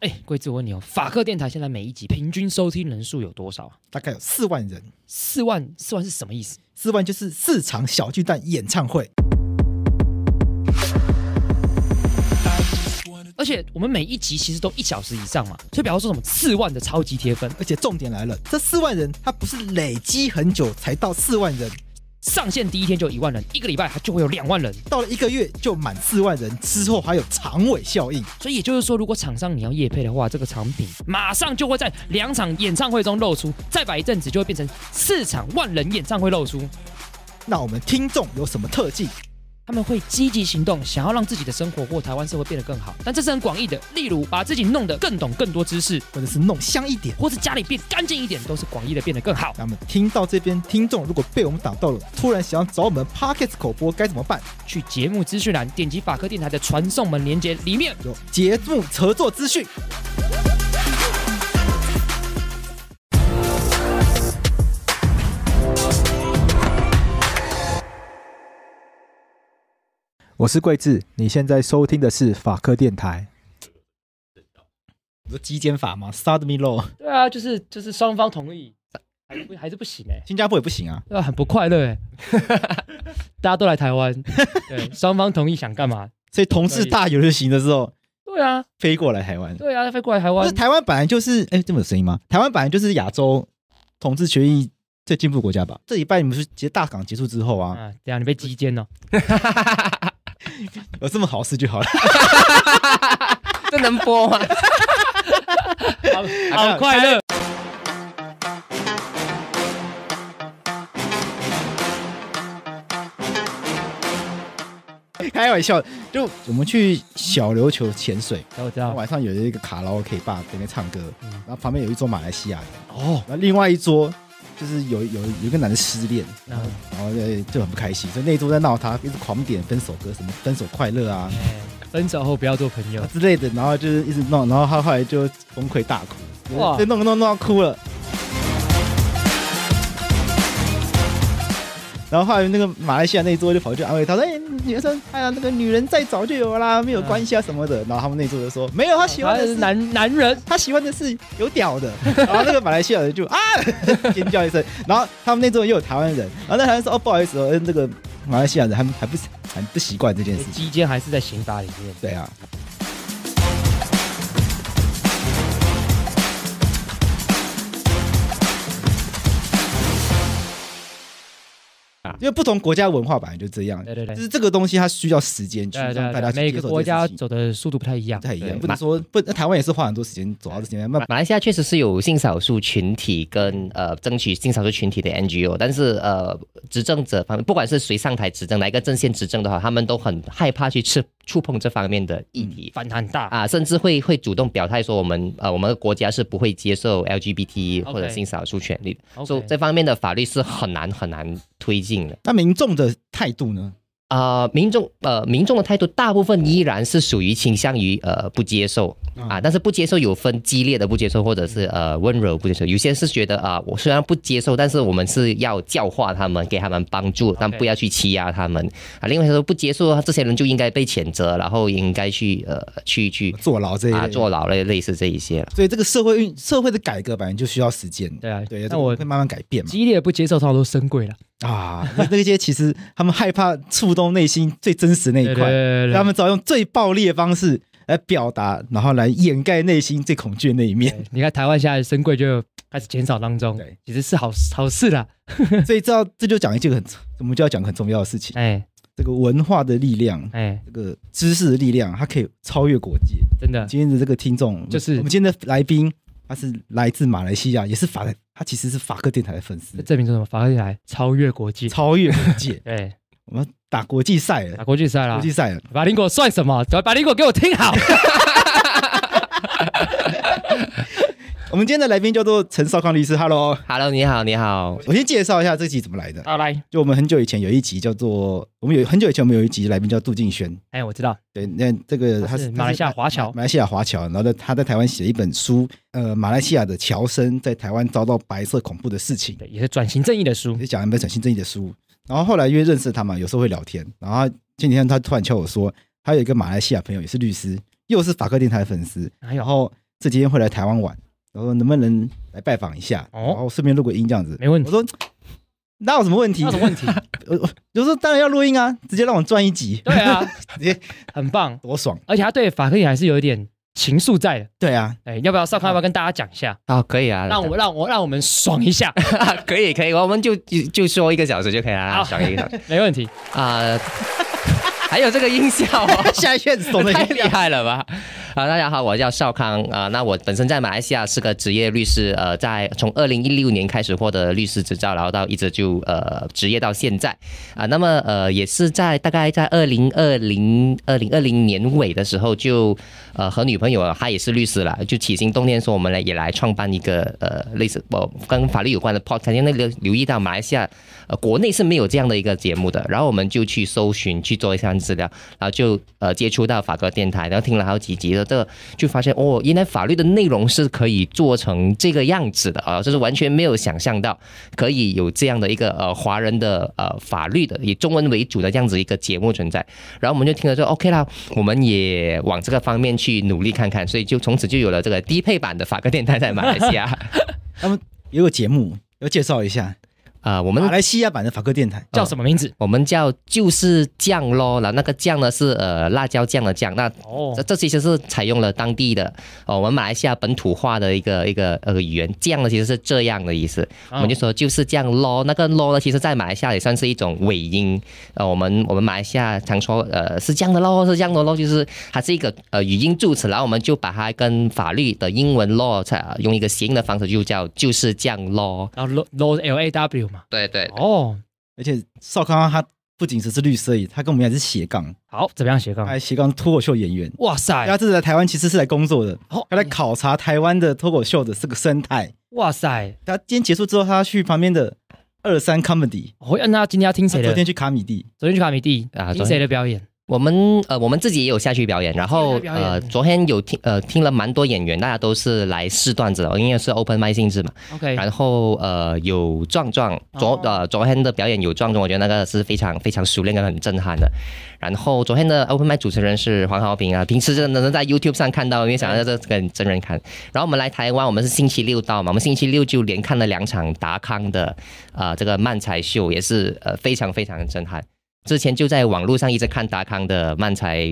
哎，鬼子，我问你哦，法克电台现在每一集平均收听人数有多少啊？大概有四万人。四万四万是什么意思？四万就是四场小巨蛋演唱会。而且我们每一集其实都一小时以上嘛，所以比方说什么四万的超级铁粉，而且重点来了，这四万人他不是累积很久才到四万人。上线第一天就一万人，一个礼拜它就会有两万人，到了一个月就满四万人，之后还有长尾效应。所以也就是说，如果厂商你要夜配的话，这个产品马上就会在两场演唱会中露出，再摆一阵子就会变成四场万人演唱会露出。那我们听众有什么特技？他们会积极行动，想要让自己的生活或台湾社会变得更好。但这是很广义的，例如把自己弄得更懂、更多知识，或者是弄香一点，或是家里变干净一点，都是广义的变得更好。那么听到这边听众，如果被我们打到了，突然想要找我们 pockets 口播该怎么办？去节目资讯栏，点击法科电台的传送门连接，里面有节目合作资讯。我是桂智，你现在收听的是法科电台。不是基奸法吗 s o d o m e l o w 对啊，就是就是双方同意，还不 还是不行哎，新加坡也不行啊，啊很不快乐。大家都来台湾，对，双方同意想干嘛，所以同志大游就行的时候，对啊，飞过来台湾，对啊，飞过来台湾，台湾本来就是，哎，这么有声音吗？台湾本来就是亚洲同志权益最进步国家吧？这一半你们是结大港结束之后啊，这样你被击奸了。有这么好事就好了，这能播吗？好快乐，开玩笑，就我们去小琉球潜水，晚上有一个卡拉 OK 吧，对面唱歌，然后旁边有一桌马来西亚的，哦，那另外一桌。就是有有有一个男的失恋，然后然后就就很不开心，就那桌在闹他，一直狂点分手歌，什么分手快乐啊，分手后不要做朋友之类的，然后就是一直闹，然后他后来就崩溃大哭，哇，弄闹闹闹哭了。然后后来那个马来西亚那一桌就跑去安慰他，说：“哎，女生，哎呀，那个女人再找就有啦，没有关系啊什么的。”然后他们那桌就说：“没有，他喜欢的是男男人，他喜欢的是有屌的。”然后那个马来西亚人就啊尖叫一声。然后他们那桌又有台湾人，然后那台湾说：“哦，不好意思，嗯，这个马来西亚人还还不很不习惯这件事。”基间还是在刑法里面。对啊。因为不同国家文化本来就这样，对对对，就是这个东西它需要时间去让大家接受个每个国家走的速度不太一样，不太一样，不能说不。台湾也是花很多时间走啊，这些。那马来西亚确实是有性少数群体跟呃争取性少数群体的 NGO，但是呃执政者方面，不管是谁上台执政，哪一个政线执政的话，他们都很害怕去触触碰这方面的议题，反弹很大啊，甚至会会主动表态说我们呃我们国家是不会接受 LGBT 或者性少数权利的，所以这方面的法律是很难很难推进。那民众的态度呢？啊，民众呃，民众的态度大部分依然是属于倾向于呃不接受啊，但是不接受有分激烈的不接受，或者是呃温柔不接受。有些是觉得啊，我虽然不接受，但是我们是要教化他们，给他们帮助，但不要去欺压他们啊。另外说不接受，这些人就应该被谴责，然后应该去呃去去坐牢这一啊坐牢类类似这一些了。所以这个社会运社会的改革，反正就需要时间。对啊，对。那我会慢慢改变。激烈的不接受，他都升贵了啊。那那些其实他们害怕触。中内心最真实那一块，他们只要用最暴力的方式来表达，然后来掩盖内心最恐惧的那一面。你看，台湾现在性轨就开始减少当中，对，其实是好好事啦。所以，道这就讲一件很，我们就要讲很重要的事情。哎，这个文化的力量，哎，这个知识的力量，它可以超越国界，真的。今天的这个听众就是我们今天的来宾，他是来自马来西亚，也是法，他其实是法克电台的粉丝。证明叫什么？法克电台，超越国界，超越国界，对，我们打国际赛，了，打国际赛了，国际赛，了。巴林果算什么？把巴林果给我听好。我们今天的来宾叫做陈少康律师。Hello，Hello，你好，你好。我先介绍一下这集怎么来的。好来，就我们很久以前有一集叫做我们有很久以前我们有一集来宾叫杜敬轩。哎，我知道。对，那这个他是马来西亚华侨，马来西亚华侨，然后在他在台湾写了一本书，呃，马来西亚的侨生在台湾遭到白色恐怖的事情，也是转型正义的书，是讲一本转型正义的书。然后后来因为认识他嘛，有时候会聊天。然后前几天他突然敲我说，他有一个马来西亚朋友也是律师，又是法克电台的粉丝。然后这几天会来台湾玩，然后能不能来拜访一下？哦，然后顺便录个音这样子。没问题。我说那有什么问题？有什么问题？我我就说当然要录音啊，直接让我转一集。对啊，接很棒，多爽。而且他对法克也还是有一点。情愫在的，对啊，哎，要不要上？康要不要跟大家讲一下？啊，可以啊，让我让我让我们爽一下，可以可以，我们就就说一个小时就可以了啊，爽一个小时，没问题啊，还有这个音效啊，下一圈懂得太厉害了吧。啊，大家好，我叫邵康啊。那我本身在马来西亚是个职业律师，呃，在从二零一六年开始获得律师执照，然后到一直就呃职业到现在啊。那么呃也是在大概在二零二零二零二零年尾的时候，就呃和女朋友她也是律师了，就起心动念说我们来也来创办一个呃类似我跟法律有关的 podcast。那个留意到马来西亚呃国内是没有这样的一个节目的，然后我们就去搜寻去做一下资料，然后就呃接触到法国电台，然后听了好几集的。这就发现哦，原来法律的内容是可以做成这个样子的啊！这是完全没有想象到，可以有这样的一个呃华人的呃法律的以中文为主的这样子一个节目存在。然后我们就听了说 OK 啦，我们也往这个方面去努力看看，所以就从此就有了这个低配版的法克电台在马来西亚。他们也有节目要介绍一下。啊，我们马来西亚版的法克电台叫什么名字？我们叫就是酱咯，那那个酱呢是呃辣椒酱的酱。那哦，这这其实是采用了当地的哦，我们马来西亚本土化的一个一个呃语言。酱呢其实是这样的意思，我们就说就是酱咯。那个咯呢，其实在马来西亚也算是一种尾音。呃，我们我们马来西亚常说呃是这样的咯，是这样的咯，就是它是一个呃语音助词。然后我们就把它跟法律的英文 law 用一个谐音的方式，就叫就是酱 law。然后 law，law，L A W 嘛。对对哦，而且邵康他不仅只是律师，他跟我们也是斜杠。好，怎么样斜杠？还斜杠脱口秀演员。哇塞，他这次来台湾其实是来工作的，哦、他来考察台湾的脱口秀的这个生态。哇塞，他今天结束之后，他去旁边的二三 Comedy。哦，那今天要听谁的？昨天去卡米蒂。昨天去卡米蒂啊，听谁的表演？我们呃，我们自己也有下去表演，然后呃，昨天有听呃，听了蛮多演员，大家都是来试段子的，因为是 open mic 性质嘛。OK。然后呃，有壮壮，昨呃昨天的表演有壮壮，我觉得那个是非常非常熟练跟很震撼的。然后昨天的 open m i 主持人是黄浩平啊，平时真的能在 YouTube 上看到，因为想要这跟真人看。然后我们来台湾，我们是星期六到嘛，我们星期六就连看了两场达康的啊这个漫才秀，也是呃非常非常震撼。之前就在网络上一直看达康的漫才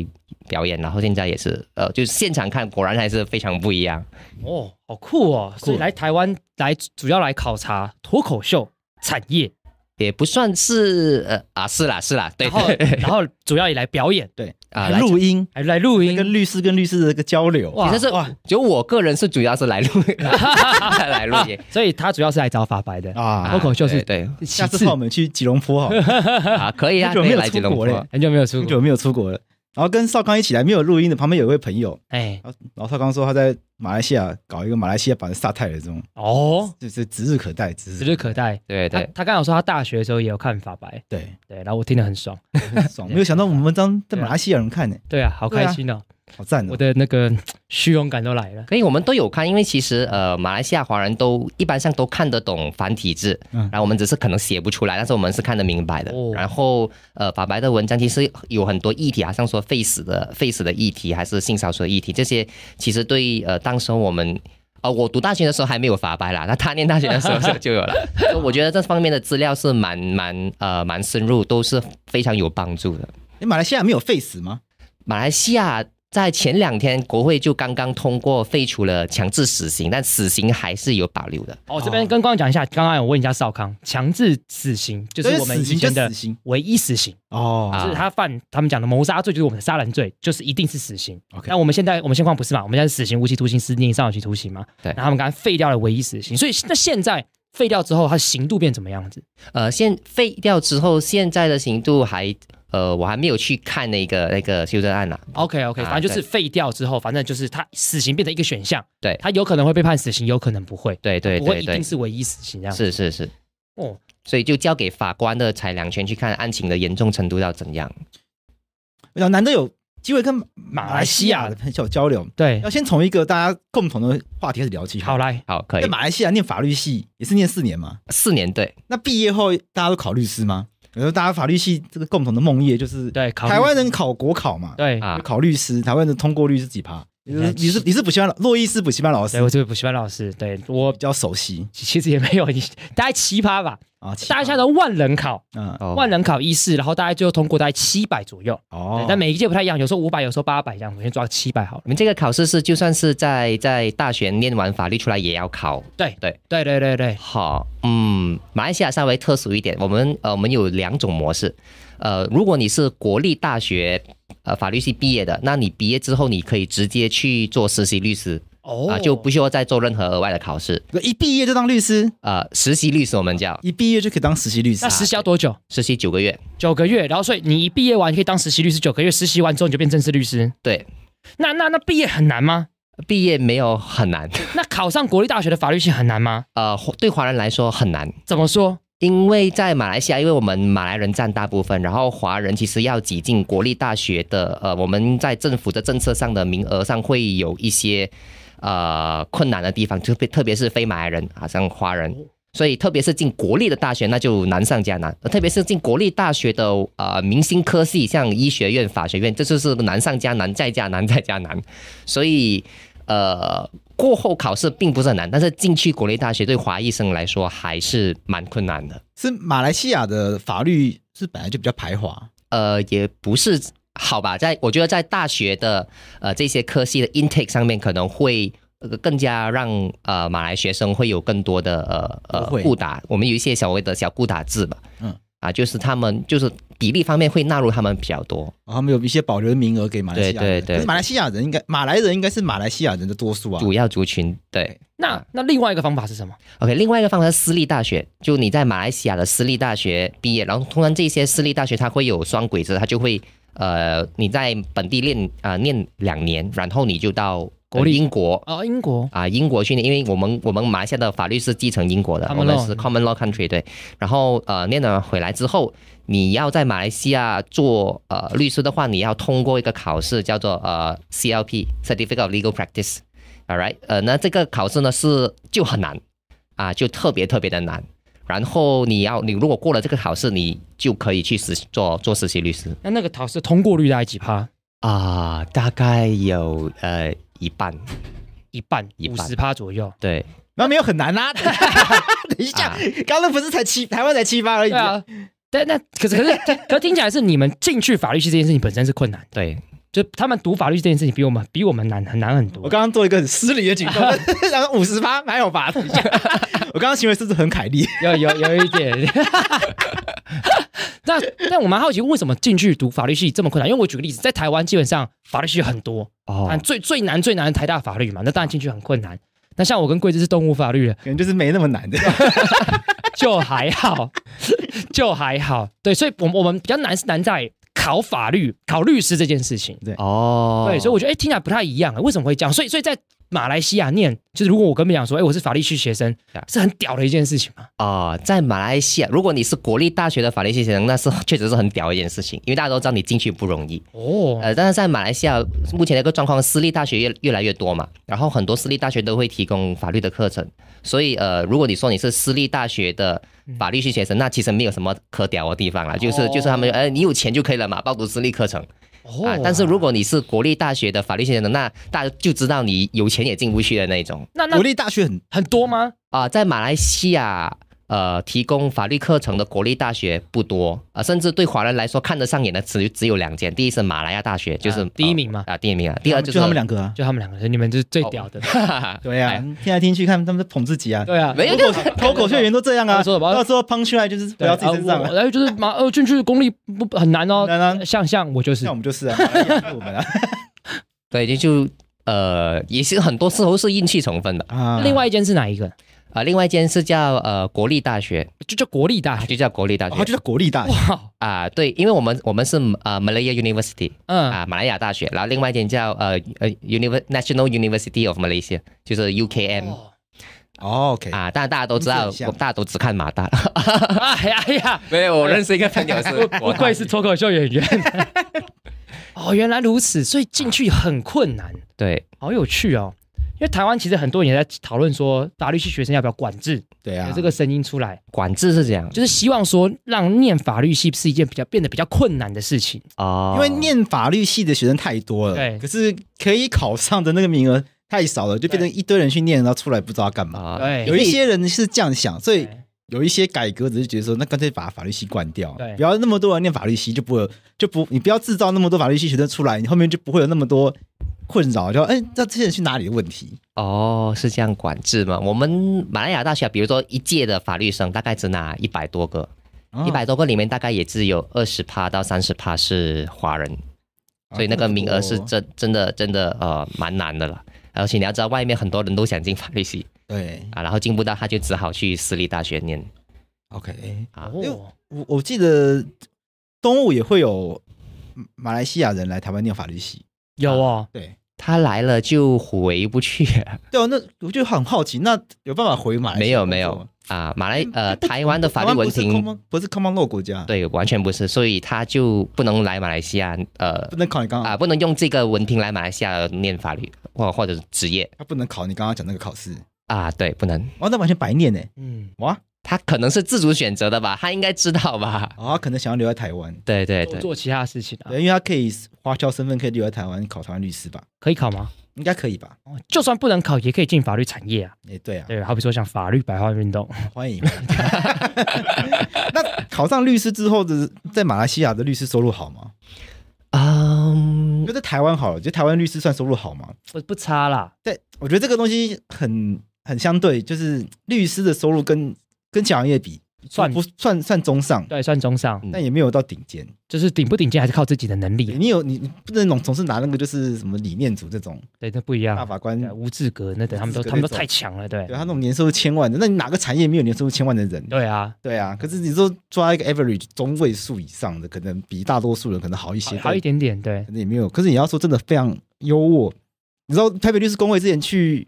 表演，然后现在也是，呃，就是现场看，果然还是非常不一样哦，好酷哦。所以来台湾来主要来考察脱口秀产业，也不算是呃啊，是啦是啦，对，然后主要也来表演，对。啊，录音，来录音，跟律师跟律师的这个交流，哇，实是哇，就我个人是主要是来录，来录音，所以他主要是来找法白的啊，脱口秀是对，下次我们去吉隆坡好，啊，可以啊，很久没有出国了，很久没有出，很久没有出国了。然后跟绍康一起来没有录音的旁边有一位朋友，哎，然后绍康说他在马来西亚搞一个马来西亚版的撒泰尔这种，哦，就是指日可待，指日可待。对对，他他刚好说他大学的时候也有看法白，对对，然后我听得很爽，很爽，没有想到我们文章在 马来西亚有人看呢，对啊，好开心哦。好赞！我的那个 虚荣感都来了。可以，我们都有看，因为其实呃，马来西亚华人都一般上都看得懂繁体字，嗯，然后我们只是可能写不出来，但是我们是看得明白的。然后呃，法白的文章其实有很多议题，好像说 face 的 face 的议题，还是性少数的议题，这些其实对呃，当时我们哦，我读大学的时候还没有法白啦，那他念大学的时候就有了。我觉得这方面的资料是蛮蛮呃蛮深入，都是非常有帮助的。你马来西亚没有 face 吗？马来西亚？在前两天，国会就刚刚通过废除了强制死刑，但死刑还是有保留的。哦，这边跟观众讲一下，刚刚我问一下少康，强制死刑就是我们以前的唯一死刑哦，就是他犯他们讲的谋杀罪，就是我们杀人罪，就是一定是死刑。那我们现在我们现况不是嘛？我们现在是死刑、无期徒刑、十年以上有期徒刑嘛？对。然后他们刚刚废掉了唯一死刑，所以那现在废掉之后，它的刑度变怎么样子？呃，现废掉之后，现在的刑度还？呃，我还没有去看那个那个修正案呢。OK OK，反正就是废掉之后，反正就是他死刑变成一个选项，对他有可能会被判死刑，有可能不会。对对对对，一定是唯一死刑这样。是是是。哦，所以就交给法官的裁量权去看案情的严重程度要怎样。要难得有机会跟马来西亚的朋友交流，对，要先从一个大家共同的话题开始聊起。好来，好可以。马来西亚念法律系也是念四年吗？四年对。那毕业后大家都考律师吗？有时候大家法律系这个共同的梦靥就是对台湾人考国考嘛，对考律师，台湾的通过率是几趴？你是你是补习班老洛伊斯补习班老师，对我这是补习班老师，对我比较熟悉。其实也没有，大概奇葩吧。啊，大家都万人考，嗯，万人考一试，然后大概最后通过大概七百左右。哦，但每一届不太一样，有时候五百，有时候八百，这样我们抓七百好。你们这个考试是就算是在在大学念完法律出来也要考？对对对对对对。好，嗯，马来西亚稍微特殊一点，我们呃我们有两种模式，呃，如果你是国立大学。呃，法律系毕业的，那你毕业之后，你可以直接去做实习律师，哦，啊，就不需要再做任何额外的考试。一毕业就当律师？呃，实习律师我们叫一毕业就可以当实习律师。那实习要多久？实习九个月，九个月。然后，所以你一毕业完，你可以当实习律师九个月，实习完之后你就变正式律师。对，那那那毕业很难吗？毕业没有很难。那考上国立大学的法律系很难吗？呃，对华人来说很难。怎么说？因为在马来西亚，因为我们马来人占大部分，然后华人其实要挤进国立大学的，呃，我们在政府的政策上的名额上会有一些，呃，困难的地方，特别特别是非马来人，好像华人，所以特别是进国立的大学那就难上加难，特别是进国立大学的呃明星科系，像医学院、法学院，这就是难上加难，再加难，再加难，所以。呃，过后考试并不是很难，但是进去国内大学对华裔生来说还是蛮困难的。是马来西亚的法律是本来就比较排华？呃，也不是好吧，在我觉得在大学的呃这些科系的 intake 上面，可能会呃更加让呃马来学生会有更多的呃呃固打，我们有一些小微的小固打字吧，嗯，啊，就是他们就是。比例方面会纳入他们比较多，他们有一些保留名额给马来西亚。对对对，马来西亚人应该马来人应该是马来西亚人的多数啊，主要族群。对，那那另外一个方法是什么？OK，另外一个方法是私立大学，就你在马来西亚的私立大学毕业，然后通常这些私立大学它会有双轨制，它就会呃你在本地念啊念两年，然后你就到国英国啊英国啊英国训练，因为我们我们马来西亚的法律是继承英国的，我们是 Common Law Country 对，然后呃念了回来之后。你要在马来西亚做呃律师的话，你要通过一个考试，叫做呃 CLP Certificate of Legal Practice，All right？呃，那这个考试呢是就很难啊，就特别特别的难。然后你要你如果过了这个考试，你就可以去实做做实习律师。那那个考试通过率大概几趴啊？大概有呃一半，一半，五十趴左右。对，那没有很难呐。等一下，刚刚不是才七台湾才七趴而已。对，那可是可是可是听起来是你们进去法律系这件事情本身是困难，对，就他们读法律系这件事情比我们比我们难很难很多。我刚刚做一个失礼的举动，然后五十八还有八，我刚刚行为是不是很凯利？有有有一点。那那我蛮好奇，为什么进去读法律系这么困难？因为我举个例子，在台湾基本上法律系很多哦，最最难最难的台大法律嘛，那当然进去很困难。那像我跟桂芝是动物法律的，可能就是没那么难的。就还好，就还好，对，所以，我们我们比较难是难在考法律、考律师这件事情，对，哦，对，所以我觉得，哎，听起来不太一样啊，为什么会这样？所以，所以在。马来西亚念就是，如果我跟你们讲说，哎，我是法律系学生，是很屌的一件事情嘛？啊，在马来西亚，如果你是国立大学的法律系学生，那是确实是很屌一件事情，因为大家都知道你进去不容易。哦，呃，但是在马来西亚目前的一个状况，私立大学越越来越多嘛，然后很多私立大学都会提供法律的课程，所以呃，如果你说你是私立大学的法律系学生，那其实没有什么可屌的地方了，就是就是他们，哎，你有钱就可以了嘛，报读私立课程。啊！但是如果你是国立大学的法律系的，那大家就知道你有钱也进不去的那种。那国立大学很很多吗？啊，在马来西亚。呃，提供法律课程的国立大学不多，呃，甚至对华人来说看得上眼的只只有两间。第一是马来亚大学，就是第一名嘛，啊，第一名啊。第二就就他们两个，就他们两个，你们就是最屌的。对呀，听来听去看他们捧自己啊。对啊，有口口口秀员都这样啊，到时候胖出来就是不要自己身上。然后就是马呃进去功力不很难哦，像像我就是。像我们就是啊，我们啊。对，就呃，也是很多时候是运气成分的。另外一间是哪一个？啊，另外一间是叫呃国立大学，就叫国立大学，就叫国立大学，就叫国立大学啊。对，因为我们我们是呃 m a l a y a University，嗯啊马来亚大学，然后另外一间叫呃呃 u n i v e r s National University of Malaysia，就是 UKM。哦，OK 啊，当大家都知道，我大家都只看马大。哎呀，哎呀，没有，我认识一个朋友是，不愧是脱口秀演员。哦，原来如此，所以进去很困难。对，好有趣哦。因为台湾其实很多人也在讨论说，法律系学生要不要管制？对啊，这个声音出来，管制是怎样，就是希望说让念法律系是一件比较变得比较困难的事情啊。因为念法律系的学生太多了，对，可是可以考上的那个名额太少了，就变成一堆人去念，然后出来不知道干嘛。对，有一些人是这样想，所以有一些改革只是觉得说，那干脆把法律系关掉，不要那么多人念法律系，就不会就不你不要制造那么多法律系学生出来，你后面就不会有那么多。困扰，就哎，那这些人去哪里的问题？哦，是这样管制吗？我们马来亚大学，比如说一届的法律生，大概只拿一百多个，一百多个里面大概也只有二十趴到三十趴是华人，所以那个名额是真真的真的呃蛮难的了。而且你要知道，外面很多人都想进法律系，对啊，然后进不到，他就只好去私立大学念。OK 啊，因为我我记得东吴也会有马来西亚人来台湾念法律系。有哦，对，他来了就回不去。对，那我就很好奇，那有办法回马来？没有，没有啊，马来呃，台湾的法律文凭不是 Common Law 国家，对，完全不是，所以他就不能来马来西亚，呃，不能考你刚刚啊，不能用这个文凭来马来西亚念法律或或者是职业，他不能考你刚刚讲那个考试啊，对，不能，那完全白念呢，嗯，哇。他可能是自主选择的吧，他应该知道吧？啊，可能想要留在台湾，对对对，做其他事情。对，因为他可以花销身份可以留在台湾考台湾律师吧？可以考吗？应该可以吧？哦，就算不能考，也可以进法律产业啊。哎，对啊，对，好比说像法律白花运动，欢迎。那考上律师之后的在马来西亚的律师收入好吗？嗯，觉得台湾好了，觉得台湾律师算收入好吗？不不差啦。对，我觉得这个东西很很相对，就是律师的收入跟。跟其他行业比，算不算算中上？对，算中上，但也没有到顶尖。就是顶不顶尖，还是靠自己的能力。你有你你能总总是拿那个就是什么理念组这种，对，那不一样。大法官、吴志格那等他们都，他们都太强了，对。对他那种年收入千万的，那你哪个产业没有年收入千万的人？对啊，对啊。可是你说抓一个 average 中位数以上的，可能比大多数人可能好一些，好一点点，对。那也没有，可是你要说真的非常优渥，你知道台北律师公会之前去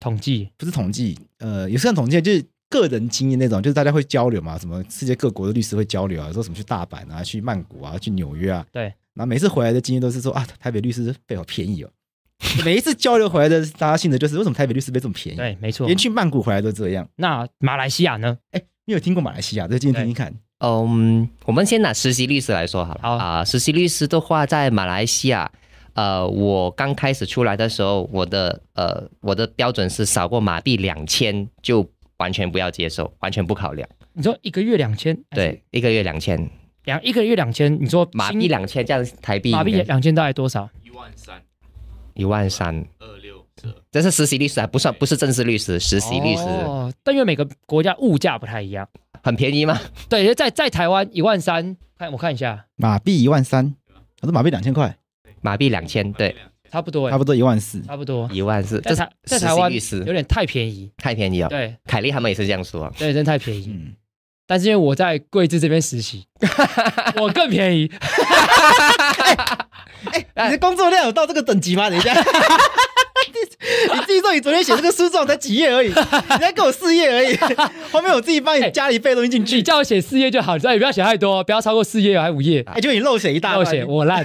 统计，不是统计，呃，有算统计，就是。个人经验那种，就是大家会交流嘛，什么世界各国的律师会交流啊，说什么去大阪啊，去曼谷啊，去纽约啊。对。后每次回来的经验都是说啊，台北律师费好便宜哦。每一次交流回来的大家性质就是，为什么台北律师费这么便宜？对，没错。连去曼谷回来都这样。那马来西亚呢？哎，你有听过马来西亚？再今天听听看。嗯，我们先拿实习律师来说好了啊。实习律师的话，在马来西亚，呃，我刚开始出来的时候，我的呃，我的标准是少过马币两千就。完全不要接受，完全不考量。你说一个月两千？对，一个月两千两一个月两千。你说马币两千这样台币？马币两千大概多少？一万三，一万三二六折。这是实习律师啊，不算不是正式律师，实习律师。哦，但因为每个国家物价不太一样，很便宜吗？对，就在在台湾一万三，看我看一下，马币一万三，还是马币两千块？马币两千，对。差不多，差不多一万四，差不多一万四，在台在台湾有点太便宜，太便宜了。对，凯丽他们也是这样说。对，真太便宜。嗯，但是因为我在贵枝这边实习，我更便宜。哎，你的工作量有到这个等级吗？等一下，你己说，你昨天写这个书状才几页而已，你才给我四页而已。后面我自己帮你加了一倍东西进去，叫我写四页就好，你道也不要写太多，不要超过四页还是五页。哎，就你漏写一大，漏写我烂。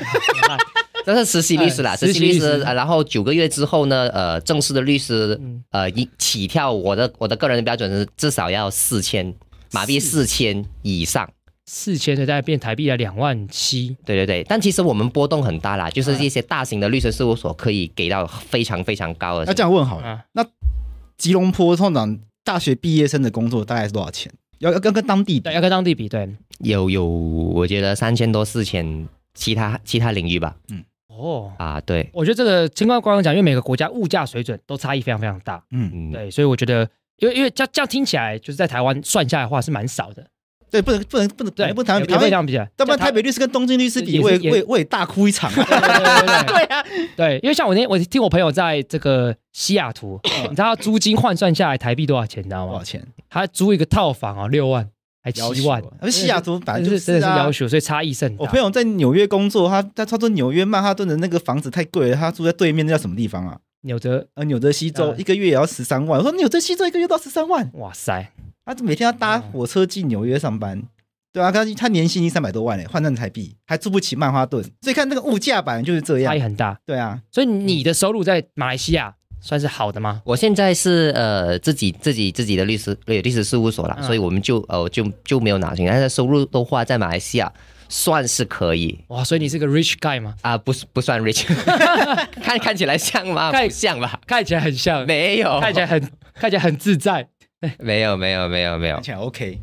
这是实习律师啦，实习律师，然后九个月之后呢，呃，正式的律师，呃，一起跳，我的我的个人的标准是至少要四千马币，四千以上，四千大在变台币要两万七，对对对。但其实我们波动很大啦，就是一些大型的律师事务所可以给到非常非常高的。要这样问好了，那吉隆坡通常大学毕业生的工作大概是多少钱？要要跟跟当地比，要跟当地比，对，有有，我觉得三千多四千，其他其他领域吧，嗯。哦啊，对，我觉得这个情况刚刚讲，因为每个国家物价水准都差异非常非常大，嗯，对，所以我觉得，因为因为这样这样听起来，就是在台湾算下来的话是蛮少的，对，不能不能不能对不能台北台北这样比啊，要不然台北律师跟东京律师比，会会会大哭一场，对啊，对，因为像我那天我听我朋友在这个西雅图，你知道租金换算下来台币多少钱？你知道吗？多少钱？他租一个套房啊，六万。还七万，而西雅图反正就是真的是要求，所以差异甚大。我朋友在纽约工作，他他他说纽约曼哈顿的那个房子太贵了，他住在对面那叫什么地方啊？纽泽呃，纽泽西州一个月也要十三万。我说纽泽西州一个月到十三万，哇塞！他每天要搭火车进纽约上班，对啊，他他年薪已三百多万嘞，换算台币还住不起曼哈顿，所以看那个物价，本来就是这样，差异很大。对啊，所以你的收入在马来西亚。算是好的吗？我现在是呃自己自己自己的律师，律律师事务所了，所以我们就哦就就没有拿钱，但是收入都花在马来西亚，算是可以。哇，所以你是个 rich guy 吗？啊，不是不算 rich，看看起来像吗？看像吧，看起来很像，没有，看起来很看起来很自在，没有没有没有没有，看起来 OK。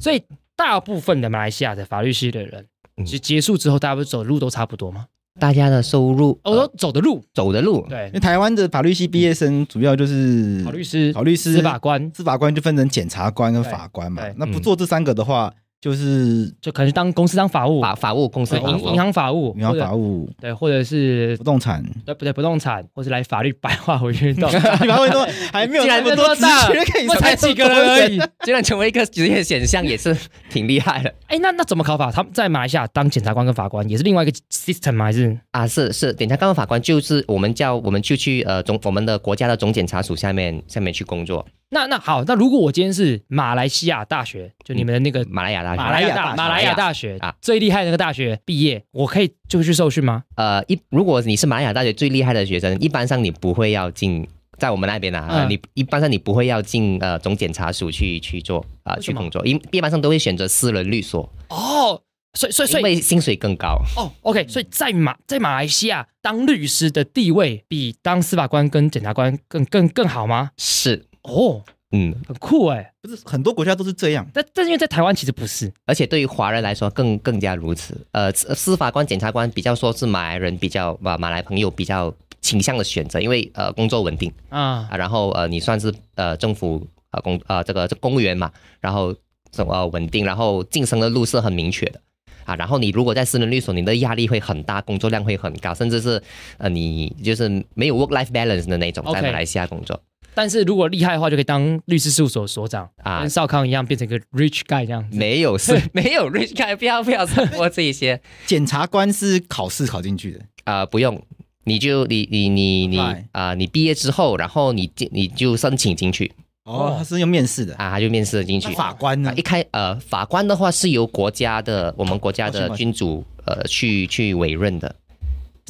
所以大部分的马来西亚的法律系的人，结结束之后，大家不走路都差不多吗？大家的收入，我说走的路，走的路，对，那台湾的法律系毕业生主要就是考律师，考律师，司法官，司法官就分成检察官跟法官嘛，那不做这三个的话。就是，就可能是当公司当法务，法法务公司，银行法务，银行法务，对，或者是不动产，对，不对，不动产，或是来法律白话文运动，白话会运动还没有那么多，职业太几个人而已，竟 然成为一个职业选项也是挺厉害的。哎，那那怎么考法？他们在马来西亚当检察官跟法官也是另外一个 system 吗？还是啊，是是，检察官法官就是我们叫我们就去呃总我们的国家的总检察署下面下面去工作。那那好，那如果我今天是马来西亚大学，就你们的那个马来亚大学，马来亚大马来亚大学啊，最厉害那个大学毕业，我可以就去受训吗？呃，一如果你是马来亚大学最厉害的学生，一般上你不会要进在我们那边啊，你一般上你不会要进呃总检察署去去做啊去工作，因一般上都会选择私人律所哦，所以所以所以薪水更高哦。OK，所以在马在马来西亚当律师的地位比当司法官跟检察官更更更好吗？是。哦，嗯，很酷哎，不是很多国家都是这样，但但是因为在台湾其实不是，而且对于华人来说更更加如此。呃，司法官、检察官比较说是马来人比较马马来朋友比较倾向的选择，因为呃工作稳定啊，然后呃你算是呃政府呃公呃这个这公务员嘛，然后什么稳定，然后晋升的路是很明确的啊。然后你如果在私人律所，你的压力会很大，工作量会很高，甚至是呃你就是没有 work life balance 的那种，在马来西亚工作。但是如果厉害的话，就可以当律师事务所所长啊，跟少康一样变成一个 rich guy 这样。没有是，没有 rich guy，不要不要想过这些。检察官是考试考进去的啊，不用，你就你你你你啊，你毕业之后，然后你你就申请进去。哦，他是要面试的啊，他就面试了进去。法官啊，一开呃，法官的话是由国家的我们国家的君主呃去去委任的。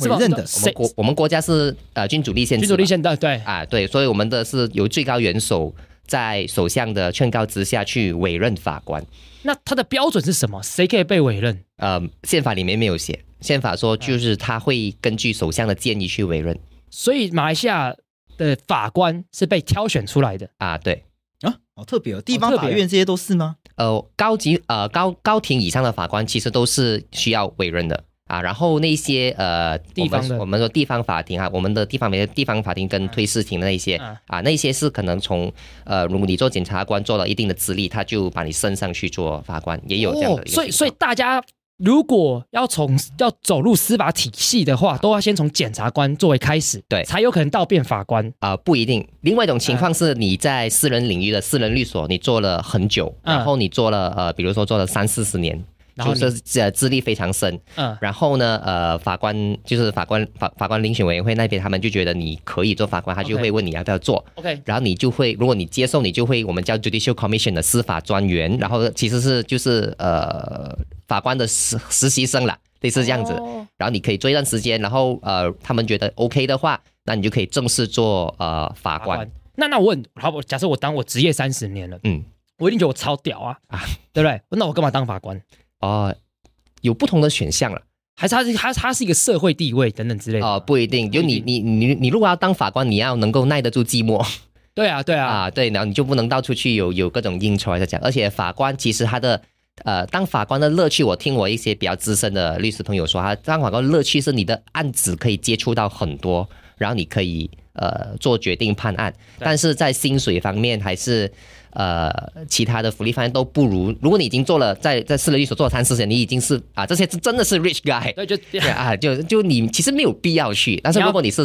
委任的，我们国我们国家是呃君主立宪，君主立宪的对啊对，所以我们的是由最高元首在首相的劝告之下去委任法官。那他的标准是什么？谁可以被委任？呃，宪法里面没有写，宪法说就是他会根据首相的建议去委任。所以马来西亚的法官是被挑选出来的啊？对啊，哦特别哦，地方法院这些都是吗？呃，高级呃高高庭以上的法官其实都是需要委任的。啊，然后那些呃，地方我们说地方法庭啊，我们的地方没地方法庭跟推事庭的那些啊，那些是可能从呃，如果你做检察官做了一定的资历，他就把你升上去做法官，也有这样的。所以，所以大家如果要从要走入司法体系的话，都要先从检察官作为开始，对，才有可能到变法官啊，不一定。另外一种情况是，你在私人领域的私人律所，你做了很久，然后你做了呃，比如说做了三四十年。就是呃资历非常深，嗯，然后呢，呃，法官就是法官法法官遴选委员会那边，他们就觉得你可以做法官，他就会问你要不要做，OK，然后你就会，如果你接受，你就会我们叫 judicial commission 的司法专员，然后其实是就是呃法官的实实习生了，类似这样子，然后你可以做一段时间，然后呃他们觉得 OK 的话，那你就可以正式做呃法官。那那我然好，我假设我当我职业三十年了，嗯，我一定觉得我超屌啊啊，对不对？那我干嘛当法官？哦，有不同的选项了，还是他是他他是一个社会地位等等之类的不一定。就你你你你，如果要当法官，你要能够耐得住寂寞。对啊，对啊，啊对，然后你就不能到处去有有各种应酬啊这而且法官其实他的呃当法官的乐趣，我听我一些比较资深的律师朋友说，他当法官的乐趣是你的案子可以接触到很多，然后你可以呃做决定判案，但是在薪水方面还是。呃，其他的福利方案都不如。如果你已经做了，在在私人律所做律师年，你已经是啊，这些是真的是 rich guy。对，就对啊，就就你其实没有必要去。但是如果你是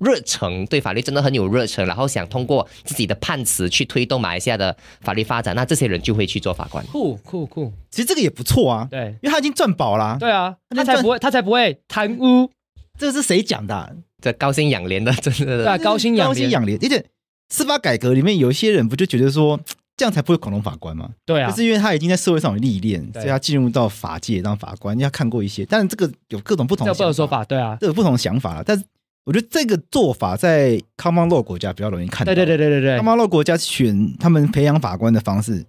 热诚，对法律真的很有热诚，然后想通过自己的判词去推动马来西亚的法律发展，那这些人就会去做法官。酷酷酷，其实这个也不错啊。对，因为他已经赚饱了。对啊，他才不会，他才不会贪污。这是谁讲的？这高薪养廉的，真的对，高薪养廉，高薪养廉，而且。司法改革里面有一些人不就觉得说 这样才不会恐龙法官吗？对啊，就是因为他已经在社会上有历练，所以他进入到法界当法官，因他看过一些。但这个有各种不同，的说法，对啊，有不同的想法了。但是我觉得这个做法在康 a w 国家比较容易看到。对对对对对对，康 a w 国家选他们培养法官的方式，